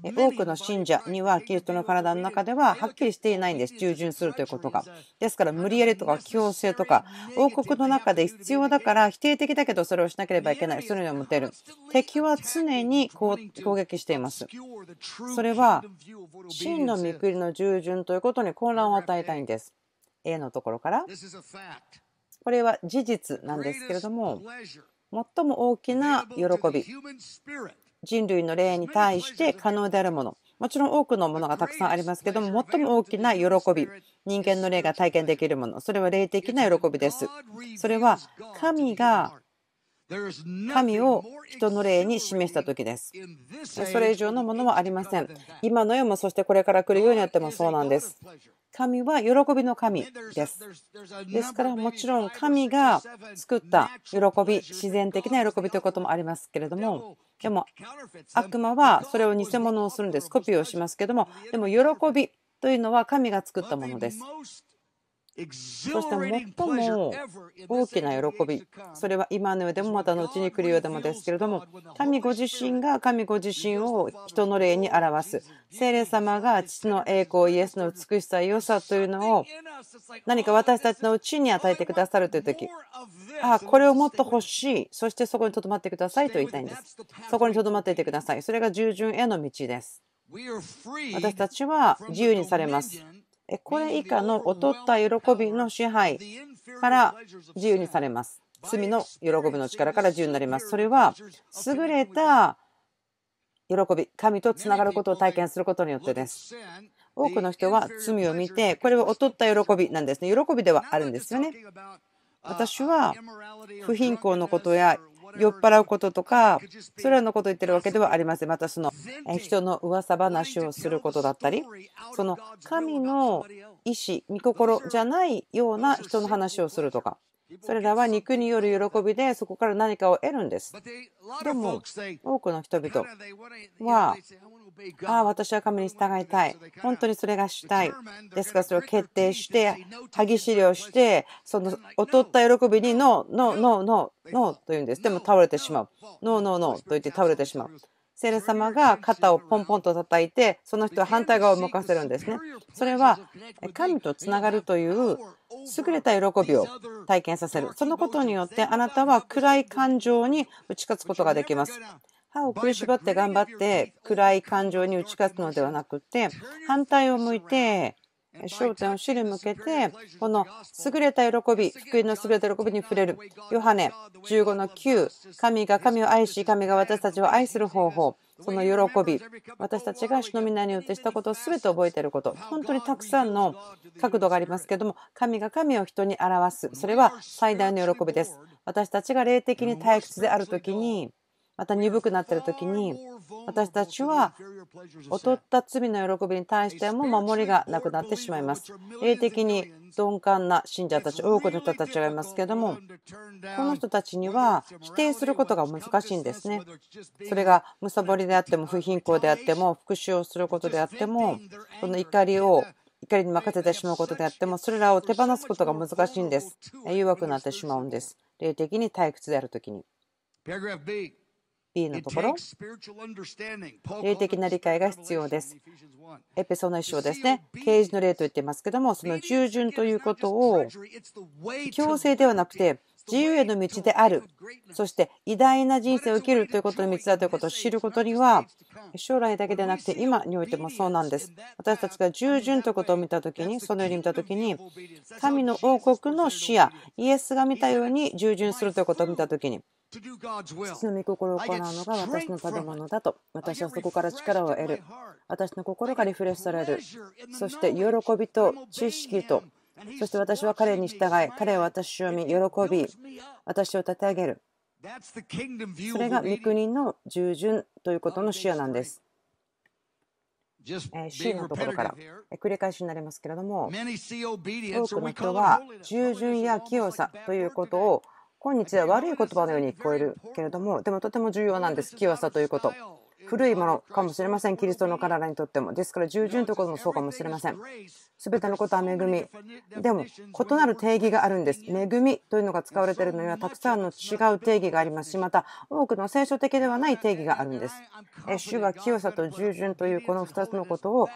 多くの信者にはキリストの体の中でははっきりしていないんです従順するということがですから無理やりとか強制とか王国の中で必要だから否定的だけどそれをしなければいけないそれに思持てる敵は常に攻撃していますそれは真の御国の従順ということに混乱を与えたいんです A のところからこれは事実なんですけれども最も大きな喜び人類の霊に対して可能であるものもちろん多くのものがたくさんありますけども最も大きな喜び人間の霊が体験できるものそれは霊的な喜びですそれは神が神を人の霊に示した時です。それ以上のものはありません。今の世もそしてこれから来るようになってもそうなんです。神は喜びの神です。ですからもちろん神が作った喜び、自然的な喜びということもありますけれども、でも悪魔はそれを偽物をするんです。コピーをしますけども、でも喜びというのは神が作ったものです。そして最も大きな喜び、それは今の世でもまた後に来る世でもですけれども、神ご自身が神ご自身を人の霊に表す。聖霊様が父の栄光、イエスの美しさ、良さというのを何か私たちのうちに与えてくださるという時、ああ、これをもっと欲しい、そしてそこにとどまってくださいと言いたいんです。そこにとどまっていてください。それが従順への道です。私たちは自由にされます。これ以下の劣った喜びの支配から自由にされます。罪の喜びの力から自由になります。それは優れた喜び、神とつながることを体験することによってです。多くの人は罪を見て、これは劣った喜びなんですね。喜びではあるんですよね。私は不貧困のことや酔っ払うこととか、それらのことを言ってるわけではありません。またその人の噂話をすることだったり、その神の意志、御心じゃないような人の話をするとか。それらは肉による喜びでそこから何かを得るんです。でも多くの人々はああ、私は神に従いたい。本当にそれがしたい。ですからそれを決定して、歯ぎしりをして、その劣った喜びにノー、ノー、ノー、ノー、ノーと言うんです。でも倒れてしまう。ノー、ノー、ノーと言って倒れてしまう。聖霊様が肩をポンポンと叩いて、その人は反対側を向かせるんですね。それは神とつながるという優れた喜びを体験させる。そのことによってあなたは暗い感情に打ち勝つことができます。歯を食いしばって頑張って暗い感情に打ち勝つのではなくて反対を向いて焦点を知り向けてこの優れた喜び福音の優れた喜びに触れるヨハネ15の9神が神を愛し神が私たちを愛する方法その喜び私たちが主の皆によってしたことを全て覚えていること本当にたくさんの角度がありますけども神が神を人に表すそれは最大の喜びです私たちが霊的に退屈である時にまた鈍くなっている時に私たちは劣った罪の喜びに対しても守りがなくなってしまいます。霊的に鈍感な信者たち多くの人たちがいますけどもこの人たちには否定することが難しいんですね。それがむさぼりであっても不貧困であっても復讐をすることであってもこの怒りを怒りに任せてしまうことであってもそれらを手放すことが難しいんです。弱くなってしまうんです。霊的に退屈である時に。B のところ、霊的な理解が必要です。エペソの一章ですね、啓示の例と言ってますけども、その従順ということを強制ではなくて、自由への道である、そして偉大な人生を生きるということの道だということを知ることには、将来だけでなくて今においてもそうなんです。私たちが従順ということを見たときに、そのように見たときに、神の王国の視野、イエスが見たように従順するということを見たときに、父の御心を行うのが私の食べ物だと私はそこから力を得る私の心がリフレッシュされるそして喜びと知識とそして私は彼に従い、彼は私を見、喜び、私を立て上げる。それが御国の従順ということの視野なんです。C のところから繰り返しになりますけれども多くの人は従順や清さということを今日では悪い言葉のように聞こえるけれどもでもとても重要なんです清さということ古いものかもしれません。キリストの体にとっても。ですから、従順ということもそうかもしれません。すべてのことは恵み。でも、異なる定義があるんです。恵みというのが使われているのには、たくさんの違う定義がありますし、また、多くの聖書的ではない定義があるんです。主は清さと従順というこの2つのことを、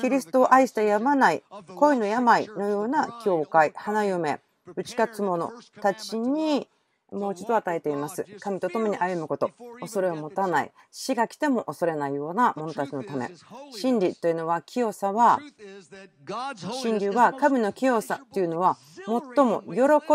キリストを愛してやまない、恋の病のような教会、花嫁、打ち勝つ者たちにもう一度与えています。神と共に歩むこと、恐れを持たない、死が来ても恐れないような者たちのため。真理というのは、清さは、真理は神の清さというのは、最も喜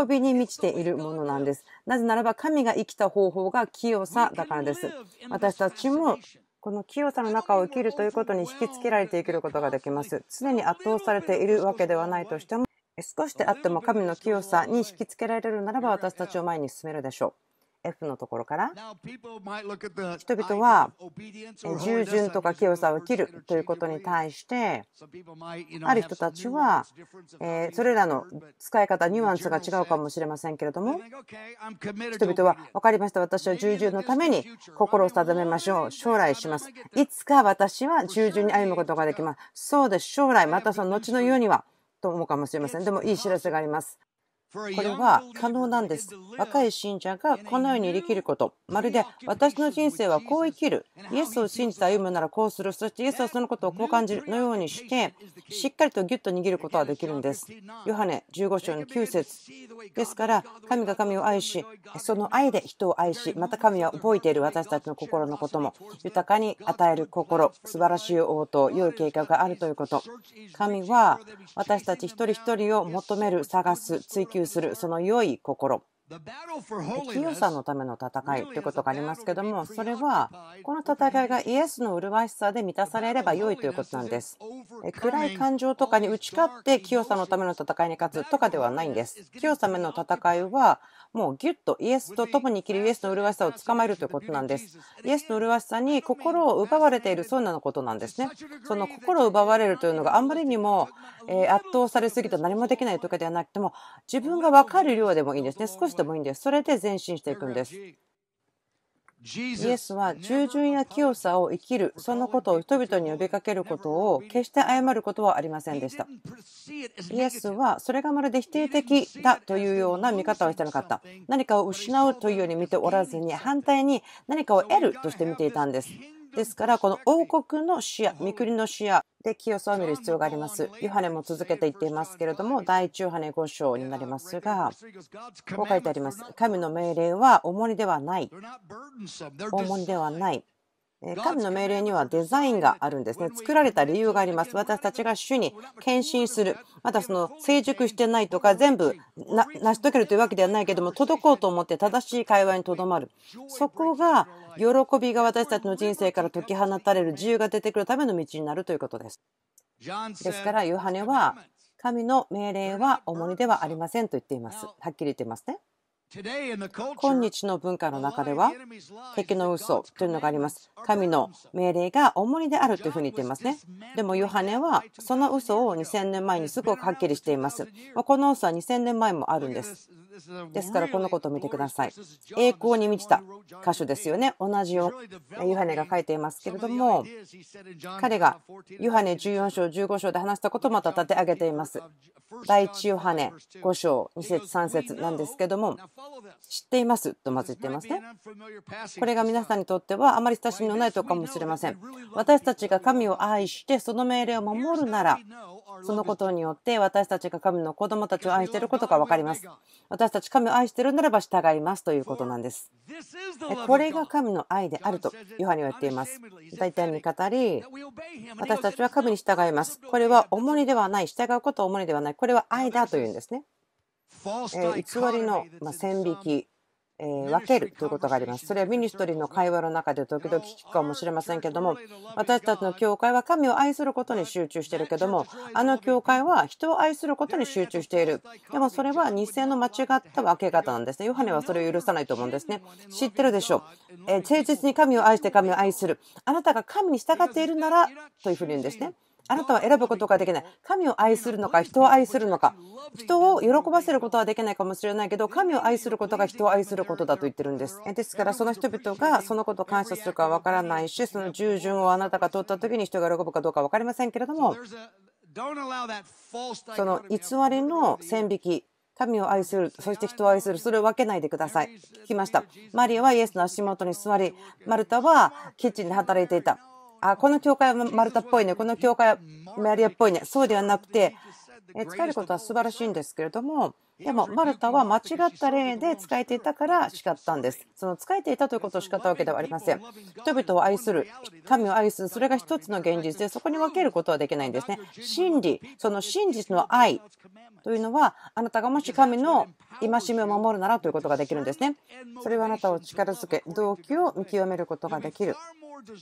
びに満ちているものなんです。なぜならば、神が生きた方法が清さだからです。私たちもこの清さの中を生きるということに引きつけられて生きることができます。常に圧倒されているわけではないとしても少しであっても神の清さに引きつけられるならば私たちを前に進めるでしょう。F のところから人々は従順とか清さを切るということに対してある人たちはえそれらの使い方ニュアンスが違うかもしれませんけれども人々は分かりました私は従順のために心を定めましょう将来しますいつか私は従順に歩むことができますそうです将来またその後の世にはと思うかもしれません。でもいい知らせがあります。これは可能なんです。若い信者がこのようにできること、まるで私の人生はこう生きる、イエスを信じて歩むならこうする、そしてイエスはそのことをこう感じるのようにして、しっかりとぎゅっと握ることはできるんです。ヨハネ15章の9節ですから、神が神を愛し、その愛で人を愛し、また神は覚えている私たちの心のことも、豊かに与える心、素晴らしい応答、良い計画があるということ。神は私たち一人一人を求める、探す、追求求するその良い心清さのための戦いということがありますけどもそれはこの戦いがイエスの麗しさで満たされれば良いということなんです暗い感情とかに打ち勝って清さのための戦いに勝つとかではないんです清さの戦いはもうぎゅっとイエスと共に生きるイエスの麗しさを捕まえるということなんです。イエスの麗しさに心を奪われているそうなのことなんですね。その心を奪われるというのがあまりにも圧倒されすぎて何もできないとかではなくても自分が分かる量でもいいんですね。少しでもいいんです。それで前進していくんです。イエスは従順や清さを生きる、そのことを人々に呼びかけることを決して誤ることはありませんでした。イエスはそれがまるで否定的だというような見方をしてなかった。何かを失うというように見ておらずに、反対に何かを得るとして見ていたんです。ですから、この王国の視野、御国の視野で清さを見る必要があります。ヨハネも続けて言っていますけれども、第1ヨハネ5章になりますが、こう書いてあります。神の命令は重荷ではない。重荷ではない。神の命令にはデザインがあるんですね。作られた理由があります。私たちが主に献身する。まだその成熟してないとか全部成し遂げるというわけではないけども、届こうと思って正しい会話にとどまる。そこが喜びが私たちの人生から解き放たれる自由が出てくるための道になるということです。ですから、ヨハネは神の命令は重荷ではありませんと言っています。はっきり言っていますね。今日の文化の中では敵の嘘というのがあります。神の命令が重りであるというふうに言っていますね。でもヨハネはその嘘を2000年前にすごくはっきりしています。この嘘は2000年前もあるんです。ですからこのことを見てください。栄光に満ちた箇所ですよね。同じをユハネが書いていますけれども、彼がヨハネ14章、15章で話したことをまた立て上げています。第1ヨハネ5章、2節3節なんですけども、知っていますとまず言っていますね。これが皆さんにとってはあまり親しみのないとかもしれません。私たちが神を愛してその命令を守るなら、そのことによって私たちが神の子供たちを愛していることが分かります。私私たち神を愛しているならば従いますということなんです。これが神の愛であるとヨハネは言っています。大体に語り、私たちは神に従います。これは重荷ではない、従うことは重荷ではない、これは愛だというんですね。え偽りの、ま線引きえー、分けるということがあります。それはミニストリーの会話の中で時々聞くかもしれませんけども、私たちの教会は神を愛することに集中しているけども、あの教会は人を愛することに集中している。でもそれは偽の間違った分け方なんですね。ヨハネはそれを許さないと思うんですね。知ってるでしょう。えー、誠実に神を愛して神を愛する。あなたが神に従っているならというふうに言うんですね。あなたは選ぶことができない。神を愛するのか、人を愛するのか。人を喜ばせることはできないかもしれないけど、神を愛することが人を愛することだと言ってるんです。ですから、その人々がそのことを感謝するかは分からないし、その従順をあなたが取った時に人が喜ぶかどうか分かりませんけれども、その偽りの線引き。神を愛する、そして人を愛する、それを分けないでください。聞きました。マリアはイエスの足元に座り、マルタはキッチンで働いていた。あ、この教会はマルタっぽいね、この教会はマリアっぽいね、そうではなくて、使えることは素晴らしいんですけれども、でもマルタは間違った例で使えていたから叱ったんです。その使えていたということを叱ったわけではありません。人々を愛する、神を愛する、それが一つの現実で、そこに分けることはできないんですね。真理、その真実の愛というのは、あなたがもし神の戒めを守るならということができるんですね。それはあなたを力づけ、動機を見極めることができる。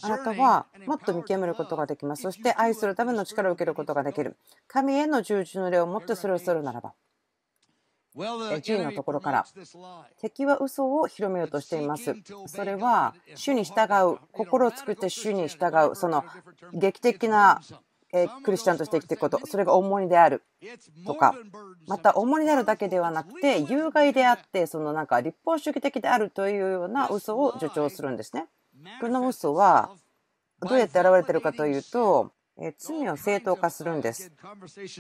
あなたはもっと見極めることができます。そして愛するための力を受けることができる。神への従順の礼をもってそれをするならば。10のところから敵は嘘を広めようとしていますそれは主に従う心を作って主に従うその劇的なクリスチャンとして生きていくことそれが重荷であるとかまた重荷であるだけではなくて有害であってそのなんか立法主義的であるというような嘘を助長するんですねこの嘘はどうやって現れてるかというと罪を正当化するんです。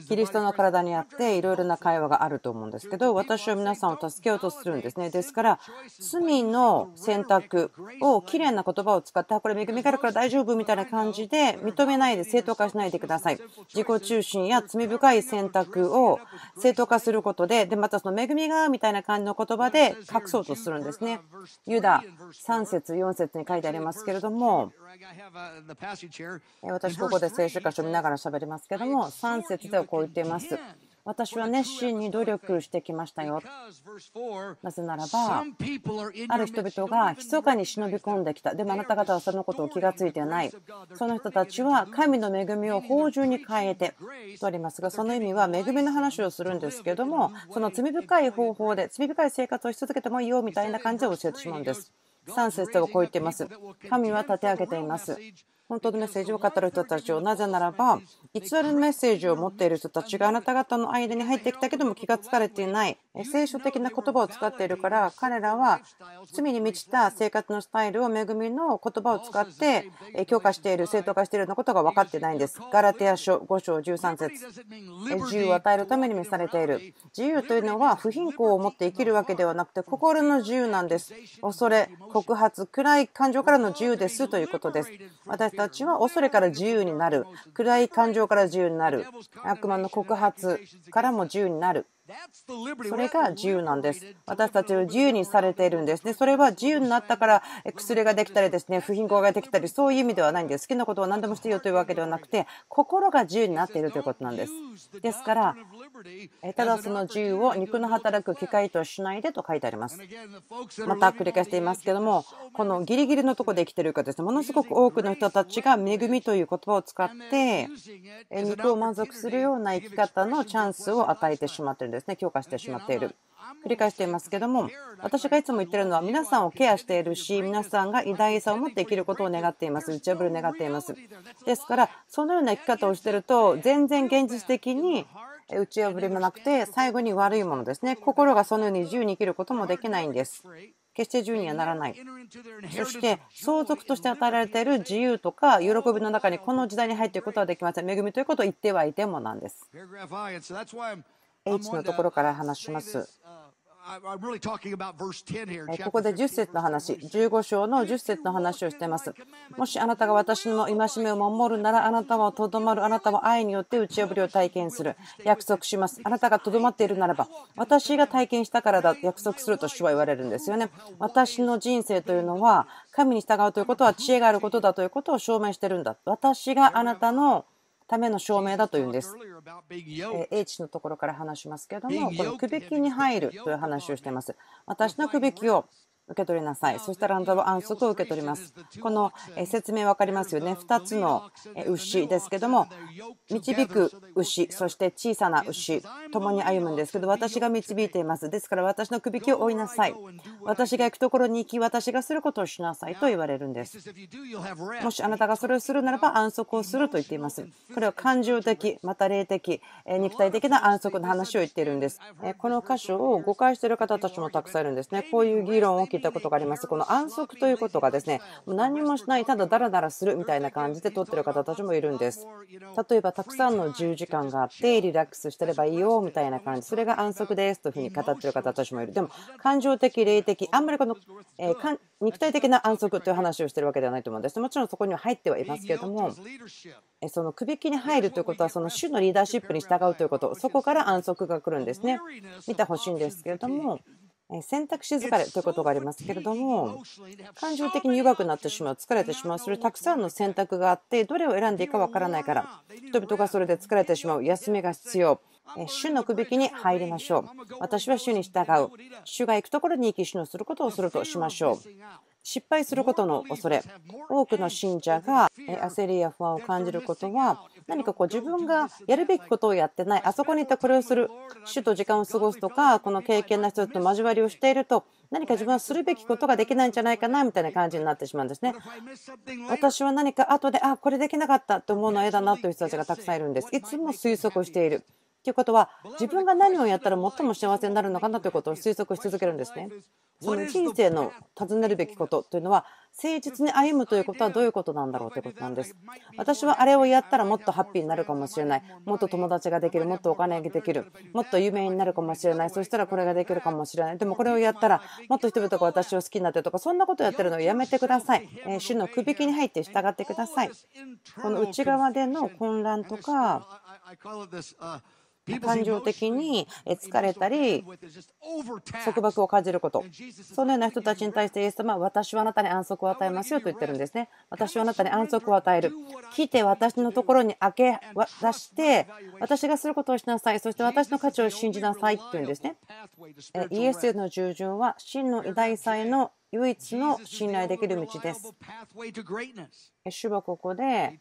キリストの体にあっていろいろな会話があると思うんですけど私は皆さんを助けようとするんですね。ですから罪の選択をきれいな言葉を使ってこれ恵みがあるから大丈夫みたいな感じで認めないで正当化しないでください。自己中心や罪深い選択を正当化することででまたその恵みがみたいな感じの言葉で隠そうとするんですね。ユダ3節4節に書いてありますけれども私ここで正聖書箇所見ながら喋りますけども、3節ではこう言っています。私は熱心に努力してきましたよ。なぜならば、ある人々が密かに忍び込んできた。でもあなた方はそのことを気がついてない。その人たちは神の恵みを豊醇に変えてとありますが、その意味は恵みの話をするんですけども、その罪深い方法で、罪深い生活をし続けてもいいよみたいな感じで教えてしまうんです。3節ではこう言っています。神は立て上げています。本当のメッセージを語る人たちをなぜならば偽りのメッセージを持っている人たちがあなた方の間に入ってきたけども気がつかれていない聖書的な言葉を使っているから彼らは罪に満ちた生活のスタイルを恵みの言葉を使って強化している正当化しているようなことが分かっていないんですガラテヤ書5章13節自由を与えるために召されている自由というのは不貧困を持って生きるわけではなくて心の自由なんです恐れ告発暗い感情からの自由ですということですたちは恐れから自由になる暗い感情から自由になる悪魔の告発からも自由になるそれが自由なんです。私たちを自由にされているんですね。それは自由になったから薬ができたりですね、不貧困ができたり、そういう意味ではないんです。好きなことは何でもしていいよというわけではなくて、心が自由になっているということなんです。ですから、ただその自由を肉の働く機会としないでと書いてあります。また繰り返していますけども、このギリギリのとこで生きているかですね、ものすごく多くの人たちが恵みという言葉を使って、肉を満足するような生き方のチャンスを与えてしまっているんです。ですね強化してしまっている繰り返していますけども私がいつも言ってるのは皆さんをケアしているし皆さんが偉大さを持って生きることを願っています打ち破る願っていますですからそのような生き方をしてると全然現実的に打ち破りもなくて最後に悪いものですね心がそのように自由に生きることもできないんです決して自由にはならないそして相続として与えられている自由とか喜びの中にこの時代に入っていくことはできません恵みということを言ってはいてもなんですチのところから話します。ここで10節の話、15章の10節の話をしています。もしあなたが私の戒めを守るなら、あなたはとどまる、あなたは愛によって打ち破りを体験する。約束します。あなたがとどまっているならば、私が体験したからだ、約束すると主は言われるんですよね。私の人生というのは、神に従うということは知恵があることだということを証明してるんだ。私があなたのための証明だというんです。H のところから話しますけれども、この首輝きに入るという話をしています。私の首輝きを受け取りなさい。そしたらあなたは安息を受け取ります。この説明分かりますよね。2つの牛ですけども、導く牛、そして小さな牛、共に歩むんですけど、私が導いています。ですから私の首きを追いなさい。私が行くところに行き、私がすることをしなさいと言われるんです。もしあなたがそれをするならば安息をすると言っています。これは感情的、また霊的、肉体的な安息の話を言っているんです。この箇所を誤解している方たちもたくさんいるんですね。こういう議論を聞いたことがあります。この安息ということがですね、何もしない、ただダラダラするみたいな感じで撮ってる方たちもいるんです。例えば、たくさんの10時間があって、リラックスしてればいいよみたいな感じ、それが安息ですというふうに語ってる方たちもいる。でも、感情的、霊的、あんまりこの、えー、肉体的な安息という話をしてるわけではないと思うんです。もちろんそこには入ってはいますけれども、その首きに入るということは、その主のリーダーシップに従うということ、そこから安息が来るんですね。見てほしいんですけれども、選択肢疲れということがありますけれども感情的に弱くなってしまう疲れてしまうそれたくさんの選択があってどれを選んでいいかわからないから人々がそれで疲れてしまう休みが必要主のくびきに入りましょう私は主に従う主が行くところに行き主のすることをするとしましょう失敗することの恐れ多くの信者が焦りや不安を感じることは何かこう自分がやるべきことをやってない、あそこに行っこれをする、主と時間を過ごすとか、この経験な人と交わりをしていると、何か自分はするべきことができないんじゃないかなみたいな感じになってしまうんですね。私は何か後で、あ、これできなかったと思うのは嫌だなという人たちがたくさんいるんです。いつも推測をしている。ということは自分が何をやったら最も幸せになるのかなということを推測し続けるんですね。その人生の尋ねるべきことというのは誠実に歩むということはどういうことなんだろうということなんです。私はあれをやったらもっとハッピーになるかもしれない。もっと友達ができる。もっとお金ができる。もっと有名になるかもしれない。そしたらこれができるかもしれない。でもこれをやったらもっと人々が私を好きになってとか、そんなことやってるのをやめてください。えー、主のくびきに入って従ってください。この内側での混乱とか、感情的に疲れたり束縛を感じることそのような人たちに対してイエス様は私はあなたに安息を与えますよと言ってるんですね私はあなたに安息を与える来て私のところに明け出して私がすることをしなさいそして私の価値を信じなさいというんですねイエスの従順は真の偉大さへの唯一の信頼できる道です。主はここで、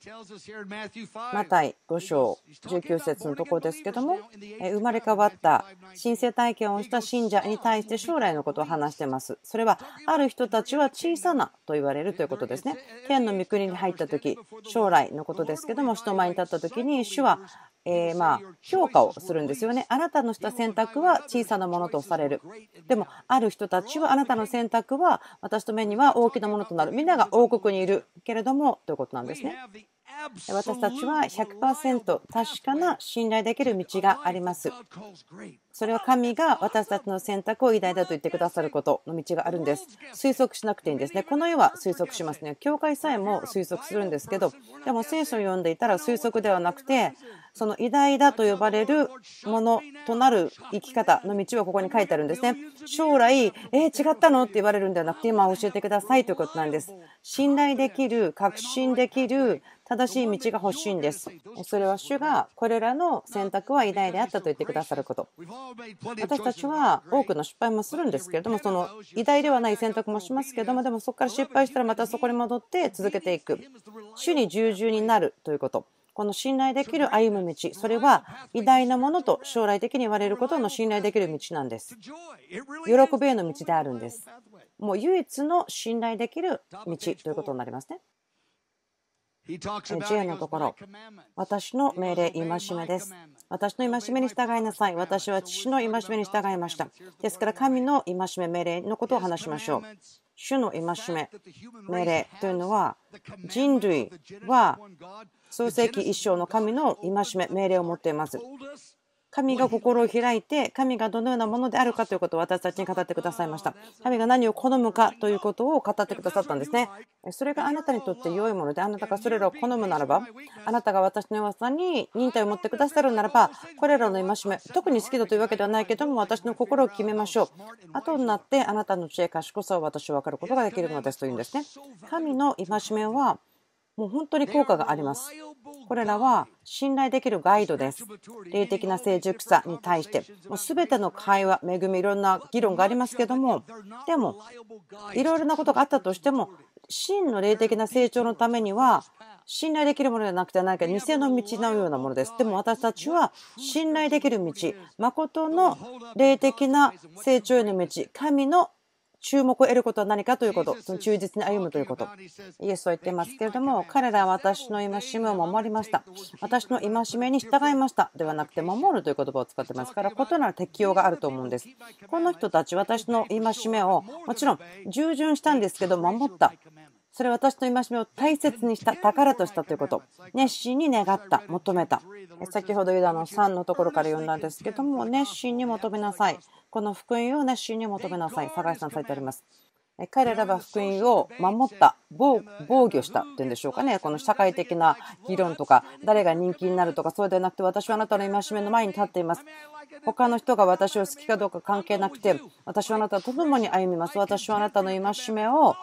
マタイ5章19節のところですけども、生まれ変わった神聖体験をした信者に対して将来のことを話しています。それは、ある人たちは小さなと言われるということですね。天の御国に入った時、将来のことですけども、人前に立った時に、主はえー、まあ評価をするんですよね。あなたのした選択は小さなものとされる。でも、ある人たちはあなたの選択は私と目には大きなものとなる。みんなが王国にいるけれどもということなんですね。私たちは100%確かな信頼できる道があります。それは神が私たちの選択を偉大だと言ってくださることの道があるんです。推測しなくていいんですね。この世は推測しますね。教会さえも推測するんですけど、でも聖書を読んでいたら推測ではなくて、その偉大だと呼ばれるものとなる生き方の道はここに書いてあるんですね。将来、えー、違ったのって言われるんではなくて、今教えてくださいということなんです。信頼できる、確信できる、正しい道が欲しいんです。それは主がこれらの選択は偉大であったと言ってくださること。私たちは多くの失敗もするんですけれどもその偉大ではない選択もしますけれどもでもそこから失敗したらまたそこに戻って続けていく主に従順になるということこの信頼できる歩む道それは偉大なものと将来的に言われることの信頼できる道なんです喜びへの道であるんですもう唯一の信頼できる道ということになりますね10のところ、私の命令、戒めです。私の戒めに従いなさい。私は父の戒めに従いました。ですから、神の戒め、命令のことを話しましょう。主の戒め、命令というのは、人類は創世紀一生の神の戒め、命令を持っています。神が心を開いて、神がどのようなものであるかということを私たちに語ってくださいました。神が何を好むかということを語ってくださったんですね。それがあなたにとって良いもので、あなたがそれらを好むならば、あなたが私の弱さに忍耐を持ってくださるならば、これらの戒め、特に好きだというわけではないけども、私の心を決めましょう。後になって、あなたの知恵、賢さを私は分かることができるのですというんですね。神の戒めは、もう本当に効果があります。これらは信頼できるガイドです。霊的な成熟さに対して、もう全ての会話、恵み、いろんな議論がありますけども、でも、いろいろなことがあったとしても、真の霊的な成長のためには、信頼できるものではなくて何か偽の道のようなものです。でも私たちは信頼できる道、誠の霊的な成長への道、神の注目を得ることは何かということ、その忠実に歩むということ、イエスは言ってますけれども、彼らは私の戒めを守りました。私の戒めに従いました。ではなくて、守るという言葉を使ってますから、異なる適用があると思うんです。この人たち、私の戒めをもちろん従順したんですけど、守ったそれは私の戒めを大切にした、宝としたということ。熱心に願った、求めた。先ほどユダの3のところから読んだんですけども、熱心に求めなさい。この福音を熱心に求めなさい。探しなさいとあります。彼らは福音を守った防御したというんでしょうかねこの社会的な議論とか誰が人気になるとかそうではなくて私はあなたの戒めの前に立っています他の人が私を好きかどうか関係なくて私はあなたと共に歩みます私はあなたの戒めを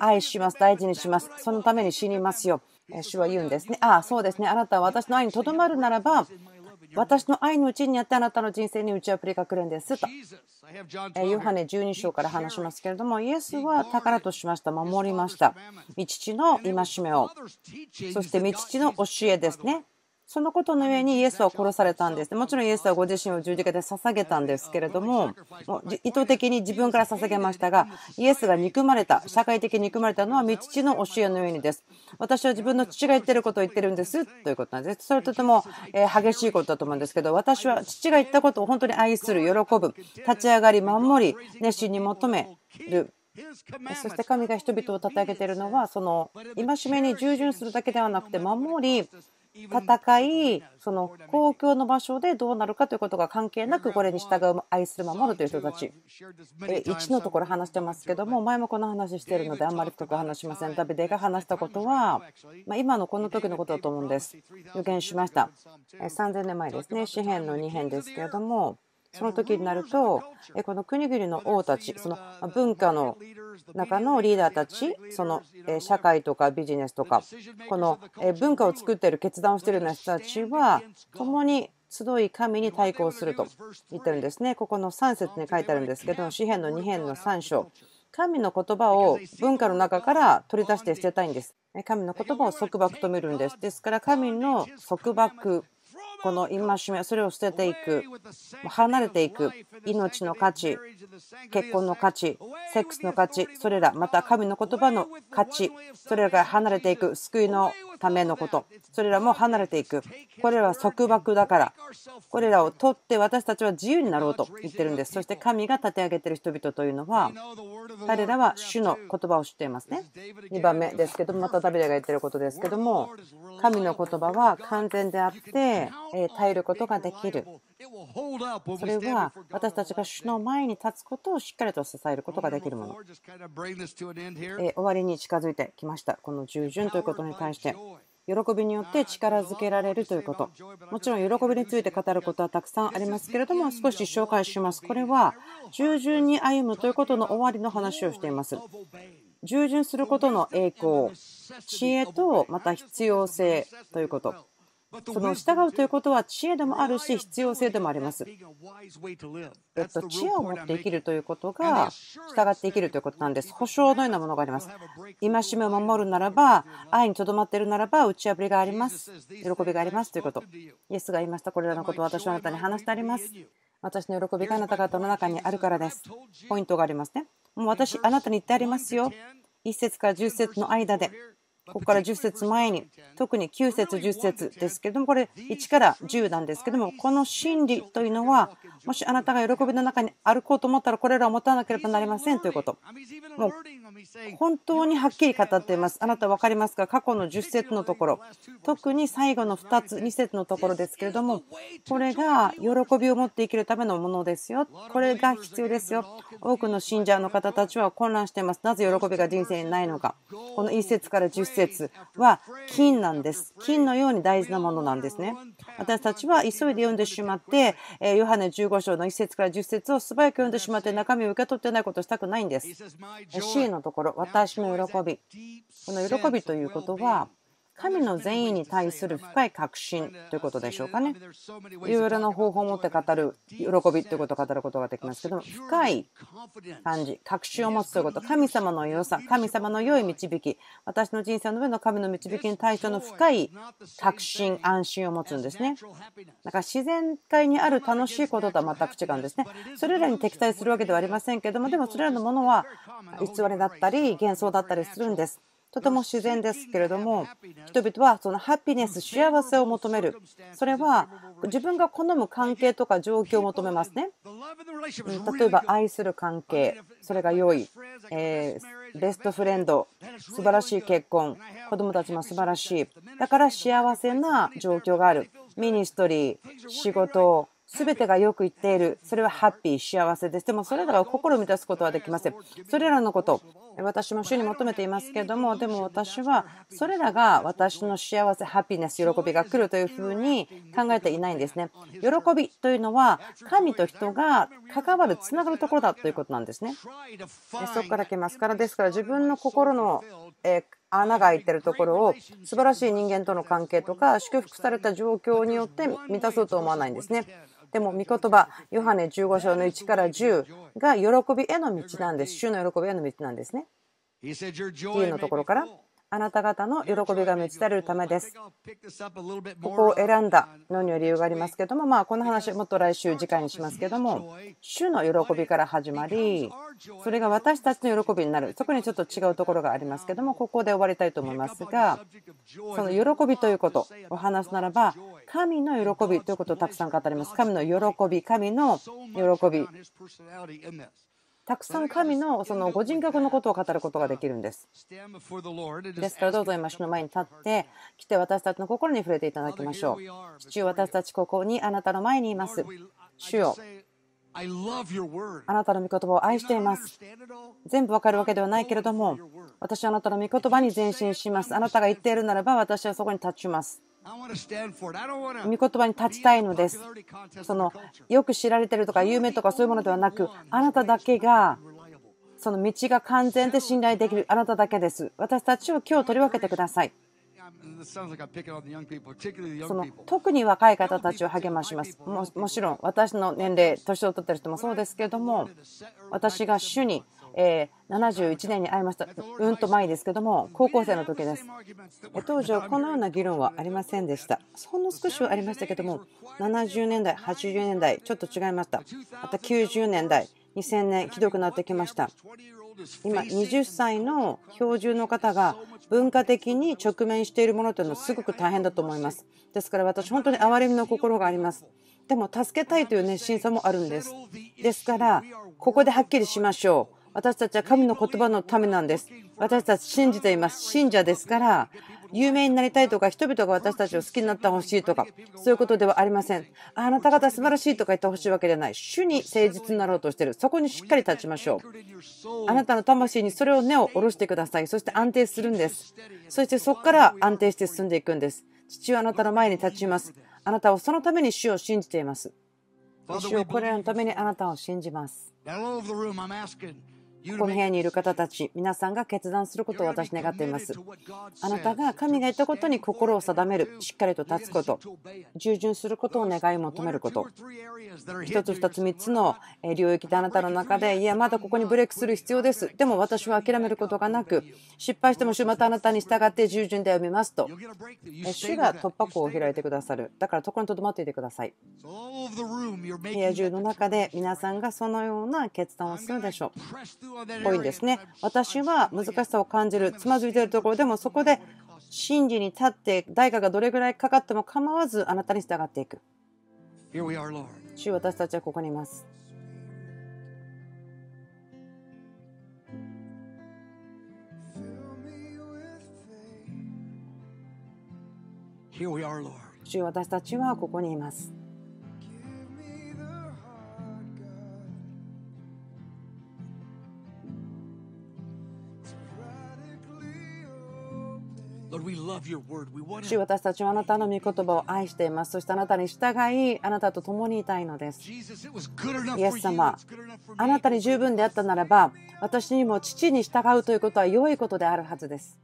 愛します。大事にします。そのために死にますよ。主は言うんですね。ああ、そうですね。あなたは私の愛にとどまるならば、私の愛のうちにやってあなたの人生に打ち破りが来るんですと。ヨハネ12章から話しますけれども、イエスは宝としました、守りました。道父の戒めを、そして道父の教えですね。そのことの上にイエスは殺されたんです。もちろんイエスはご自身を十字架で捧げたんですけれども、意図的に自分から捧げましたが、イエスが憎まれた、社会的に憎まれたのは道父の教えの上にです。私は自分の父が言ってることを言ってるんですということなんです。それとても激しいことだと思うんですけど、私は父が言ったことを本当に愛する、喜ぶ、立ち上がり、守り、熱心に求める。そして神が人々を立て上げているのはその戒めに従順するだけではなくて守り戦い、その公共の場所でどうなるかということが関係なく、これに従う、愛する、守るという人たち。1のところ話してますけども、前もこの話してるので、あんまり深く話しません。ダビデが話したことは、ま今のこの時のことだと思うんです。予言しました。3000年前ですね、詩編の2編ですけれども。その時になると、この国々の王たち、その文化の中のリーダーたち、その社会とかビジネスとか、この文化を作っている、決断をしているような人たちは、共に集い神に対抗すると言ってるんですね。ここの3節に書いてあるんですけど、詩編の2編の3章。神の言葉を文化の中から取り出して捨てたいんです。神の言葉を束縛と見るんです。ですから神の束縛この戒め、それを捨てていく、離れていく、命の価値、結婚の価値、セックスの価値、それら、また神の言葉の価値、それらから離れていく、救いのためのこと、それらも離れていく、これらは束縛だから、これらを取って私たちは自由になろうと言ってるんです。そして神が立て上げてる人々というのは、彼らは主の言葉を知っていますね。2番目ですけども、またダビデが言ってることですけども、神の言葉は完全であって、耐えることができるそれは私たちが主の前に立つことをしっかりと支えることができるもの終わりに近づいてきましたこの従順ということに対して喜びによって力づけられるということもちろん喜びについて語ることはたくさんありますけれども少し紹介しますこれは従順に歩むということの終わりの話をしています従順することの栄光知恵とまた必要性ということその従うということは知恵でもあるし必要性でもあります。えっと、知恵を持って生きるということが従って生きるということなんです。保証のようなものがあります。戒めを守るならば愛にとどまっているならば打ち破りがあります。喜びがありますということ。イエスが言いましたこれらのことを私はあなたに話してあります。私の喜びがあなた方の中にあるからです。ポイントがありますね。もう私あなたに言ってありますよ。1節から10節の間でここから10節前に特に9節10節ですけれどもこれ1から10なんですけどもこの真理というのはもしあなたが喜びの中に歩こうと思ったらこれらを持たなければなりませんということもう本当にはっきり語っていますあなた分かりますか過去の10節のところ特に最後の2つ2節のところですけれどもこれが喜びを持って生きるためのものですよこれが必要ですよ多くの信者の方たちは混乱していますなぜ喜びが人生にないのかこの1節から10節節は金なんです。金のように大事なものなんですね。私たちは急いで読んでしまって、ヨハネ15章の1節から10節を素早く読んでしまって中身を受け取ってないことをしたくないんです。C のところ、私の喜び。この喜びということは、神の善意に対する深い確信ということでしょうかね。いろいろな方法を持って語る喜びということを語ることができますけども、深い感じ、確信を持つということ、神様の良さ、神様の良い導き、私の人生の上の神の導きに対しての深い確信、安心を持つんですね。だから自然界にある楽しいこととは全く違うんですね。それらに敵対するわけではありませんけども、でもそれらのものは偽りだったり、幻想だったりするんです。とても自然ですけれども人々はそのハピネス幸せを求めるそれは自分が好む関係とか状況を求めますね例えば愛する関係それが良い、えー、ベストフレンド素晴らしい結婚子供たちも素晴らしいだから幸せな状況があるミニストリー仕事全てがよく言っている。それはハッピー、幸せです。でもそれらを心を満たすことはできません。それらのこと、私も主に求めていますけれども、でも私はそれらが私の幸せ、ハッピーネス、喜びが来るというふうに考えていないんですね。喜びというのは神と人が関わる、つながるところだということなんですね。そこから来ますから、ですから自分の心の、え穴が開いてるところを素晴らしい人間との関係とか祝福された状況によって満たそうと思わないんですね。でも御言葉ヨハネ15章の1から10が喜びへの道なんです主の喜びへの道なんですね T のところからあなた方の喜びが満ち足りるためです。ここを選んだのには理由がありますけども、まあ、この話もっと来週次回にしますけども、主の喜びから始まり、それが私たちの喜びになる。そこにちょっと違うところがありますけども、ここで終わりたいと思いますが、その喜びということを話すならば、神の喜びということをたくさん語ります。神の喜び、神の喜び。たくさん神のそのご人格のことを語ることができるんです。ですからどうぞ今主の前に立って来て私たちの心に触れていただきましょう。父よ私たちここにあなたの前にいます。主よあなたの御言葉を愛しています。全部わかるわけではないけれども、私はあなたの御言葉に前進します。あなたが言っているならば、私はそこに立ちます。御言葉に立ちたいのです。そのよく知られてるとか有名とかそういうものではなく、あなただけがその道が完全で信頼できるあなただけです。私たちを今日取り分けてください。その特に若い方たちを励ましますも。もちろん私の年齢、年を取ってる人もそうですけれども、私が主にえー、71年に会いましたうんと前ですけども高校生の時です当時はこのような議論はありませんでしたほんの少しはありましたけども70年代80年代ちょっと違いましたまた90年代2000年ひどくなってきました今20歳の標準の方が文化的に直面しているものというのはすごく大変だと思いますですから私本当に憐れみの心がありますでも助けたいという熱心さもあるんですですからここではっきりしましょう私たちは神の言葉のためなんです。私たち信じています。信者ですから、有名になりたいとか、人々が私たちを好きになってほしいとか、そういうことではありません。あなた方素晴らしいとか言ってほしいわけではない。主に誠実になろうとしている。そこにしっかり立ちましょう。あなたの魂にそれを根を下ろしてください。そして安定するんです。そしてそこから安定して進んでいくんです。父はあなたの前に立ちます。あなたをそのために主を信じています。主をこれらのためにあなたを信じます。この部屋にいる方たち皆さんが決断することを私願っていますあなたが神が言ったことに心を定めるしっかりと立つこと従順することを願い求めること1つ2つ3つの領域であなたの中でいやまだここにブレイクする必要ですでも私は諦めることがなく失敗しても週またあなたに従って従順で読みますと主が突破口を開いてくださるだからそこにとどまっていてください部屋中の中で皆さんがそのような決断をするでしょう多いんですね。私は難しさを感じる、つまずいているところでもそこで真理に立って代価がどれぐらいかかっても構わずあなたに従っていく。主私たちはここにいます。主私たちはここにいます。主私たちはあなたの御言葉を愛しています。そしてあなたに従い、あなたと共にいたいのです。イエス様、あなたに十分であったならば、私にも父に従うということは良いことであるはずです。